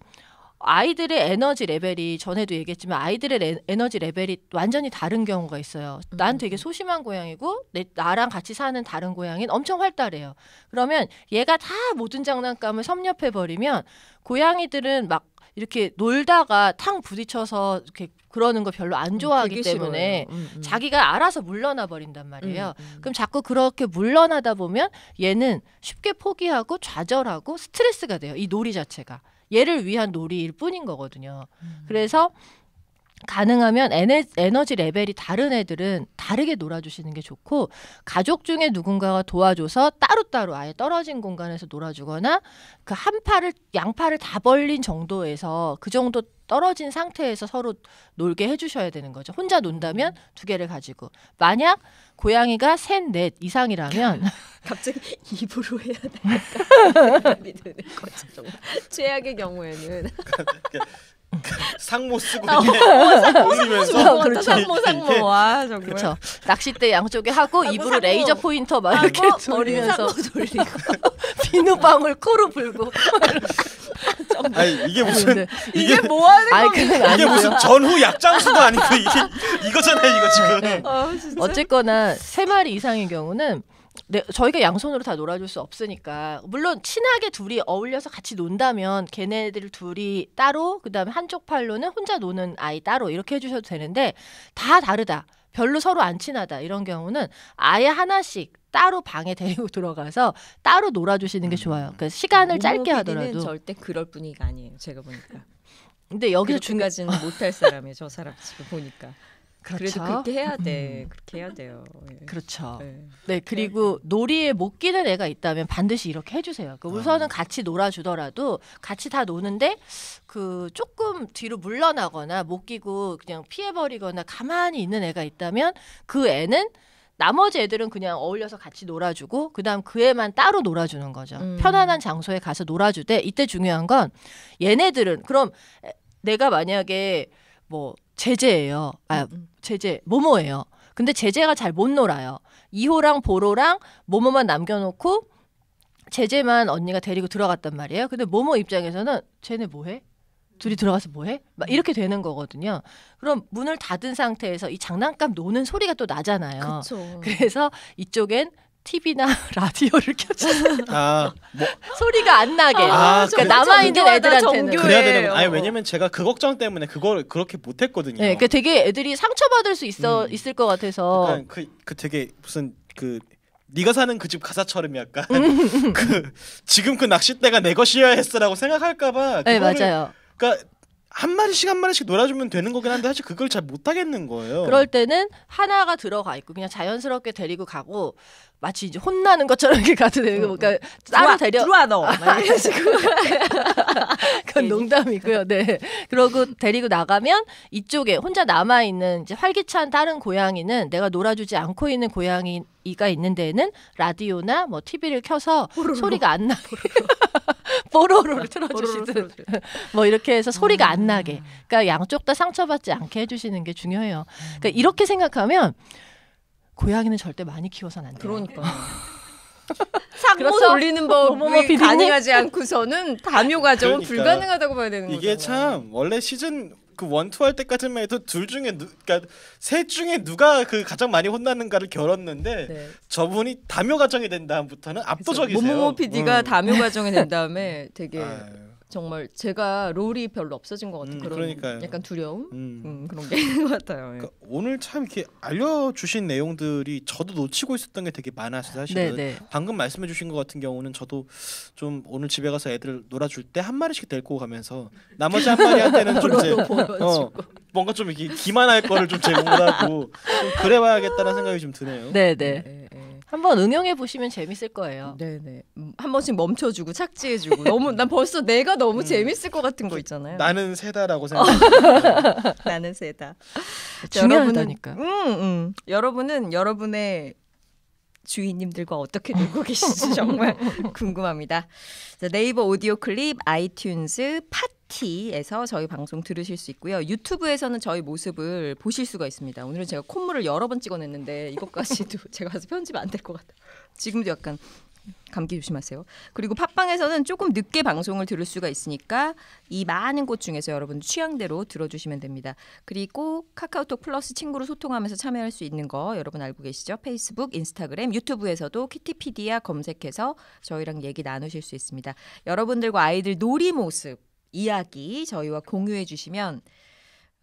[SPEAKER 3] 아이들의 에너지 레벨이 전에도 얘기했지만 아이들의 레, 에너지 레벨이 완전히 다른 경우가 있어요. 음, 난 음, 되게 음. 소심한 고양이고 내, 나랑 같이 사는 다른 고양이는 엄청 활달해요. 그러면 얘가 다 모든 장난감을 섭렵해 버리면 고양이들은 막 이렇게 놀다가 탕 부딪혀서 이렇게 그러는 거 별로 안 좋아하기 때문에 음, 음. 자기가 알아서 물러나 버린단 말이에요. 음, 그럼 자꾸 그렇게 물러나다 보면 얘는 쉽게 포기하고 좌절하고 스트레스가 돼요. 이 놀이 자체가. 얘를 위한 놀이일 뿐인 거거든요. 음. 그래서 가능하면 에너지, 레벨이 다른 애들은 다르게 놀아주시는 게 좋고 가족 중에 누군가가 도와줘서 따로따로 아예 떨어진 공간에서 놀아주거나 그 한 팔을 양팔을 다 벌린 정도에서 그 정도 떨어진 상태에서 서로 놀게 해주셔야 되는 거죠. 혼자 논다면 두 개를 가지고 만약 고양이가 셋, 넷 이상이라면 갑자기 입으로 해야 될까 생는 거죠.
[SPEAKER 1] 최악의 경우에는 그러니까
[SPEAKER 2] 상모 쓰고 올리면서 어, 그렇죠. 상모 상모 와 정말. 그렇죠.
[SPEAKER 3] 낚싯대 양쪽에 하고 아, 입으로 상모. 레이저 포인터 막 아, 이렇게 뭐, 돌리면서
[SPEAKER 2] 돌리고 비누방울 코로 불고. 아니 이게 아, 무슨 네. 이게, 이게 뭐 하는 아니, 이게 무슨 전후 약장수도 아니고 이게 이거잖아요 이거 지금. 네. 아,
[SPEAKER 3] 어쨌거나 세 마리 이상의 경우는 네, 저희가 양손으로 다 놀아줄 수 없으니까 물론 친하게 둘이 어울려서 같이 논다면 걔네들 둘이 따로 그다음에 한쪽 팔로는 혼자 노는 아이 따로 이렇게 해주셔도 되는데 다 다르다 별로 서로 안 친하다 이런 경우는 아예 하나씩 따로 방에 데리고 들어가서 따로 놀아주시는 게 음. 좋아요. 그니까 시간을 짧게 하더라도 절대
[SPEAKER 1] 그럴 분위기가 아니에요. 제가 보니까. 근데 여기서 중까지는 못할 사람이에요. 저 사람 지금 보니까. 그렇죠. 그래도 그렇게 해야 돼. 음.
[SPEAKER 3] 그렇게 해야 돼요. 예. 그렇죠. 네, 네 그리고 놀이에 못 끼는 애가 있다면 반드시 이렇게 해주세요. 그 아. 우선은 어. 같이 놀아주더라도 같이 다 노는데 그 조금 뒤로 물러나거나 못 끼고 그냥 피해버리거나 가만히 있는 애가 있다면 그 애는 나머지 애들은 그냥 어울려서 같이 놀아주고 그다음 그 애만 따로 놀아주는 거죠. 음. 편안한 장소에 가서 놀아주되 이때 중요한 건 얘네들은 그럼 내가 만약에 뭐 제재예요. 아 음, 음. 제재 모모예요 근데 제재가 잘 못 놀아요. 이호랑 보로랑 모모만 남겨놓고 제재만 언니가 데리고 들어갔단 말이에요. 근데 모모 입장에서는 쟤네 뭐해? 둘이 들어가서 뭐해? 막 이렇게 되는 거거든요. 그럼 문을 닫은 상태에서 이 장난감 노는 소리가 또 나잖아요. 그쵸. 그래서 이쪽엔 TV나 라디오를 켜주세
[SPEAKER 2] 아, 뭐.
[SPEAKER 3] 소리가 안 나게. 아, 그러니까 남아 있는 애들한테는 그래야 되는. 아니
[SPEAKER 2] 왜냐면 제가 그 걱정 때문에 그걸 그렇게 못했거든요. 네, 그
[SPEAKER 3] 되게 애들이 상처받을 수 있어 음. 있을 것 같아서.
[SPEAKER 2] 그그 그 되게 무슨 그 네가 사는 그 집 가사처럼 약간 음. 그 지금 그 낚싯대가 내 것이어야 했어라고 생각할까봐. 네 맞아요. 그러니까 한 마리씩 한 마리씩 놀아주면 되는 거긴 한데 사실 그걸 잘 못하겠는 거예요. 그럴
[SPEAKER 3] 때는 하나가 들어가 있고 그냥 자연스럽게 데리고 가고 마치 이제 혼나는 것처럼 이렇게 가도 되고 응, 그러니까 따로 데려 들어와 너 이런 식으로 그건 예, 농담이고요. 네. 그러고 데리고 나가면 이쪽에 혼자 남아 있는 이제 활기찬 다른 고양이는 내가 놀아주지 않고 있는 고양이가 있는 데는 라디오나 뭐 TV를 켜서 호로로. 소리가 안 나게 뽀로로를 아, 틀어주시든 뭐 이렇게 해서 소리가 안 음. 나게 그러니까 양쪽 다 상처받지 않게 해주시는 게 중요해요. 그러니까 음. 이렇게 생각하면 고양이는 절대 많이 키워서는 안 돼요. 그러니까.
[SPEAKER 1] 상모 그렇죠? 돌리는 법이 가능하지 않고서는
[SPEAKER 2] 담요 과정은 그러니까 불가능하다고 봐야 되는 거죠. 이게 참 원래 시즌 그 원투 할 때까지만 해도 둘 중에 누, 그러니까 셋 중에 누가 그 가장 많이 혼났는가를 겨뤘는데 네. 저분이 담요 가정이 된 다음부터는 압도적이세요. 모모모 PD가 음. 다묘 가정이 된
[SPEAKER 1] 다음에 되게 아유. 예. 정말 제가 롤이 별로 없어진 것 같은 음, 그런 그러니까요. 약간 두려움 음. 음, 그런 게 같아요. 예. 그러니까
[SPEAKER 2] 오늘 참 이렇게 알려주신 내용들이 저도 놓치고 있었던 게 되게 많아서 사실은 네, 네. 방금 말씀해주신 것 같은 경우는 저도 좀 오늘 집에 가서 애들 놀아줄 때 한 마리씩 데리고 가면서 나머지 한 마리한테는 좀 이제 어, 뭔가 좀 이렇게 기만할 거를 좀 제공하고 좀 그래봐야겠다는 생각이 좀 드네요. 네 네. 네.
[SPEAKER 3] 한번 응용해 보시면 재밌을 거예요.
[SPEAKER 2] 네네. 음,
[SPEAKER 1] 한 번씩 멈춰주고 착지해주고 너무 난 벌써 내가 너무 음. 재밌을 것 같은 거 그 있잖아요.
[SPEAKER 2] 나는 세다라고 생각. 나는
[SPEAKER 1] 세다. 중요하다니까. 여러분은, 음, 음. 여러분은 여러분의 주인님들과 어떻게 놀고 계시지 정말 궁금합니다. 네이버 오디오 클립, 아이튠즈, 파티에서 저희 방송 들으실 수 있고요. 유튜브에서는 저희 모습을 보실 수가 있습니다. 오늘은 제가 콧물을 여러 번 찍어냈는데 이것까지도 제가 가서 편집 안 될 것 같아요. 지금도 약간 감기 조심하세요. 그리고 팟빵에서는 조금 늦게 방송을 들을 수가 있으니까 이 많은 곳 중에서 여러분 취향대로 들어주시면 됩니다. 그리고 카카오톡 플러스 친구로 소통하면서 참여할 수 있는 거 여러분 알고 계시죠? 페이스북, 인스타그램, 유튜브에서도 키티피디아 검색해서 저희랑 얘기 나누실 수 있습니다. 여러분들과 아이들 놀이 모습, 이야기 저희와 공유해 주시면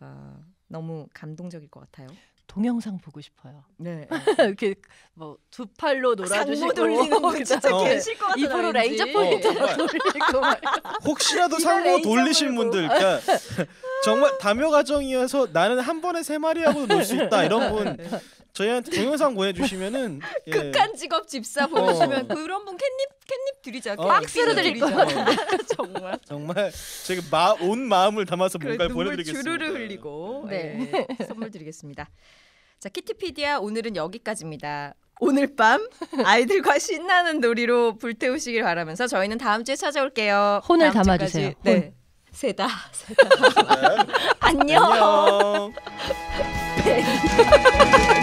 [SPEAKER 1] 어, 너무 감동적일 것 같아요. 동영상
[SPEAKER 3] 보고 싶어요. 네. 네. 이렇게 뭐두 팔로 놀아주시고 돌리는 진짜 계실 것 같아요. 입으로 레이저 포인트 어. 돌리고
[SPEAKER 2] 혹시라도 상모 돌리신 분들 그러니까 정말 다묘 가정이어서 나는 한 번에 세 마리 하고 놀 수 있다 이런 분 네. 저희한테 동영상 보내주시면은 예. 극한
[SPEAKER 1] 직업 집사 보내주면 어. 그런 분 캣닙 캣닙 드리자 어, 박스로 드릴 것
[SPEAKER 2] 정말 정말 제가 마, 온 마음을 담아서 뭔가를 보내드리겠습니다.
[SPEAKER 1] 주르르 흘리고 네. 네. 선물 드리겠습니다. 자, 키티피디아 오늘은 여기까지입니다. 오늘 밤 아이들과 신나는 놀이로 불태우시길 바라면서 저희는 다음 주에 찾아올게요. 혼을 담아주세요. 네. 세다.
[SPEAKER 3] 세다. 네. 안녕. 안녕. 네.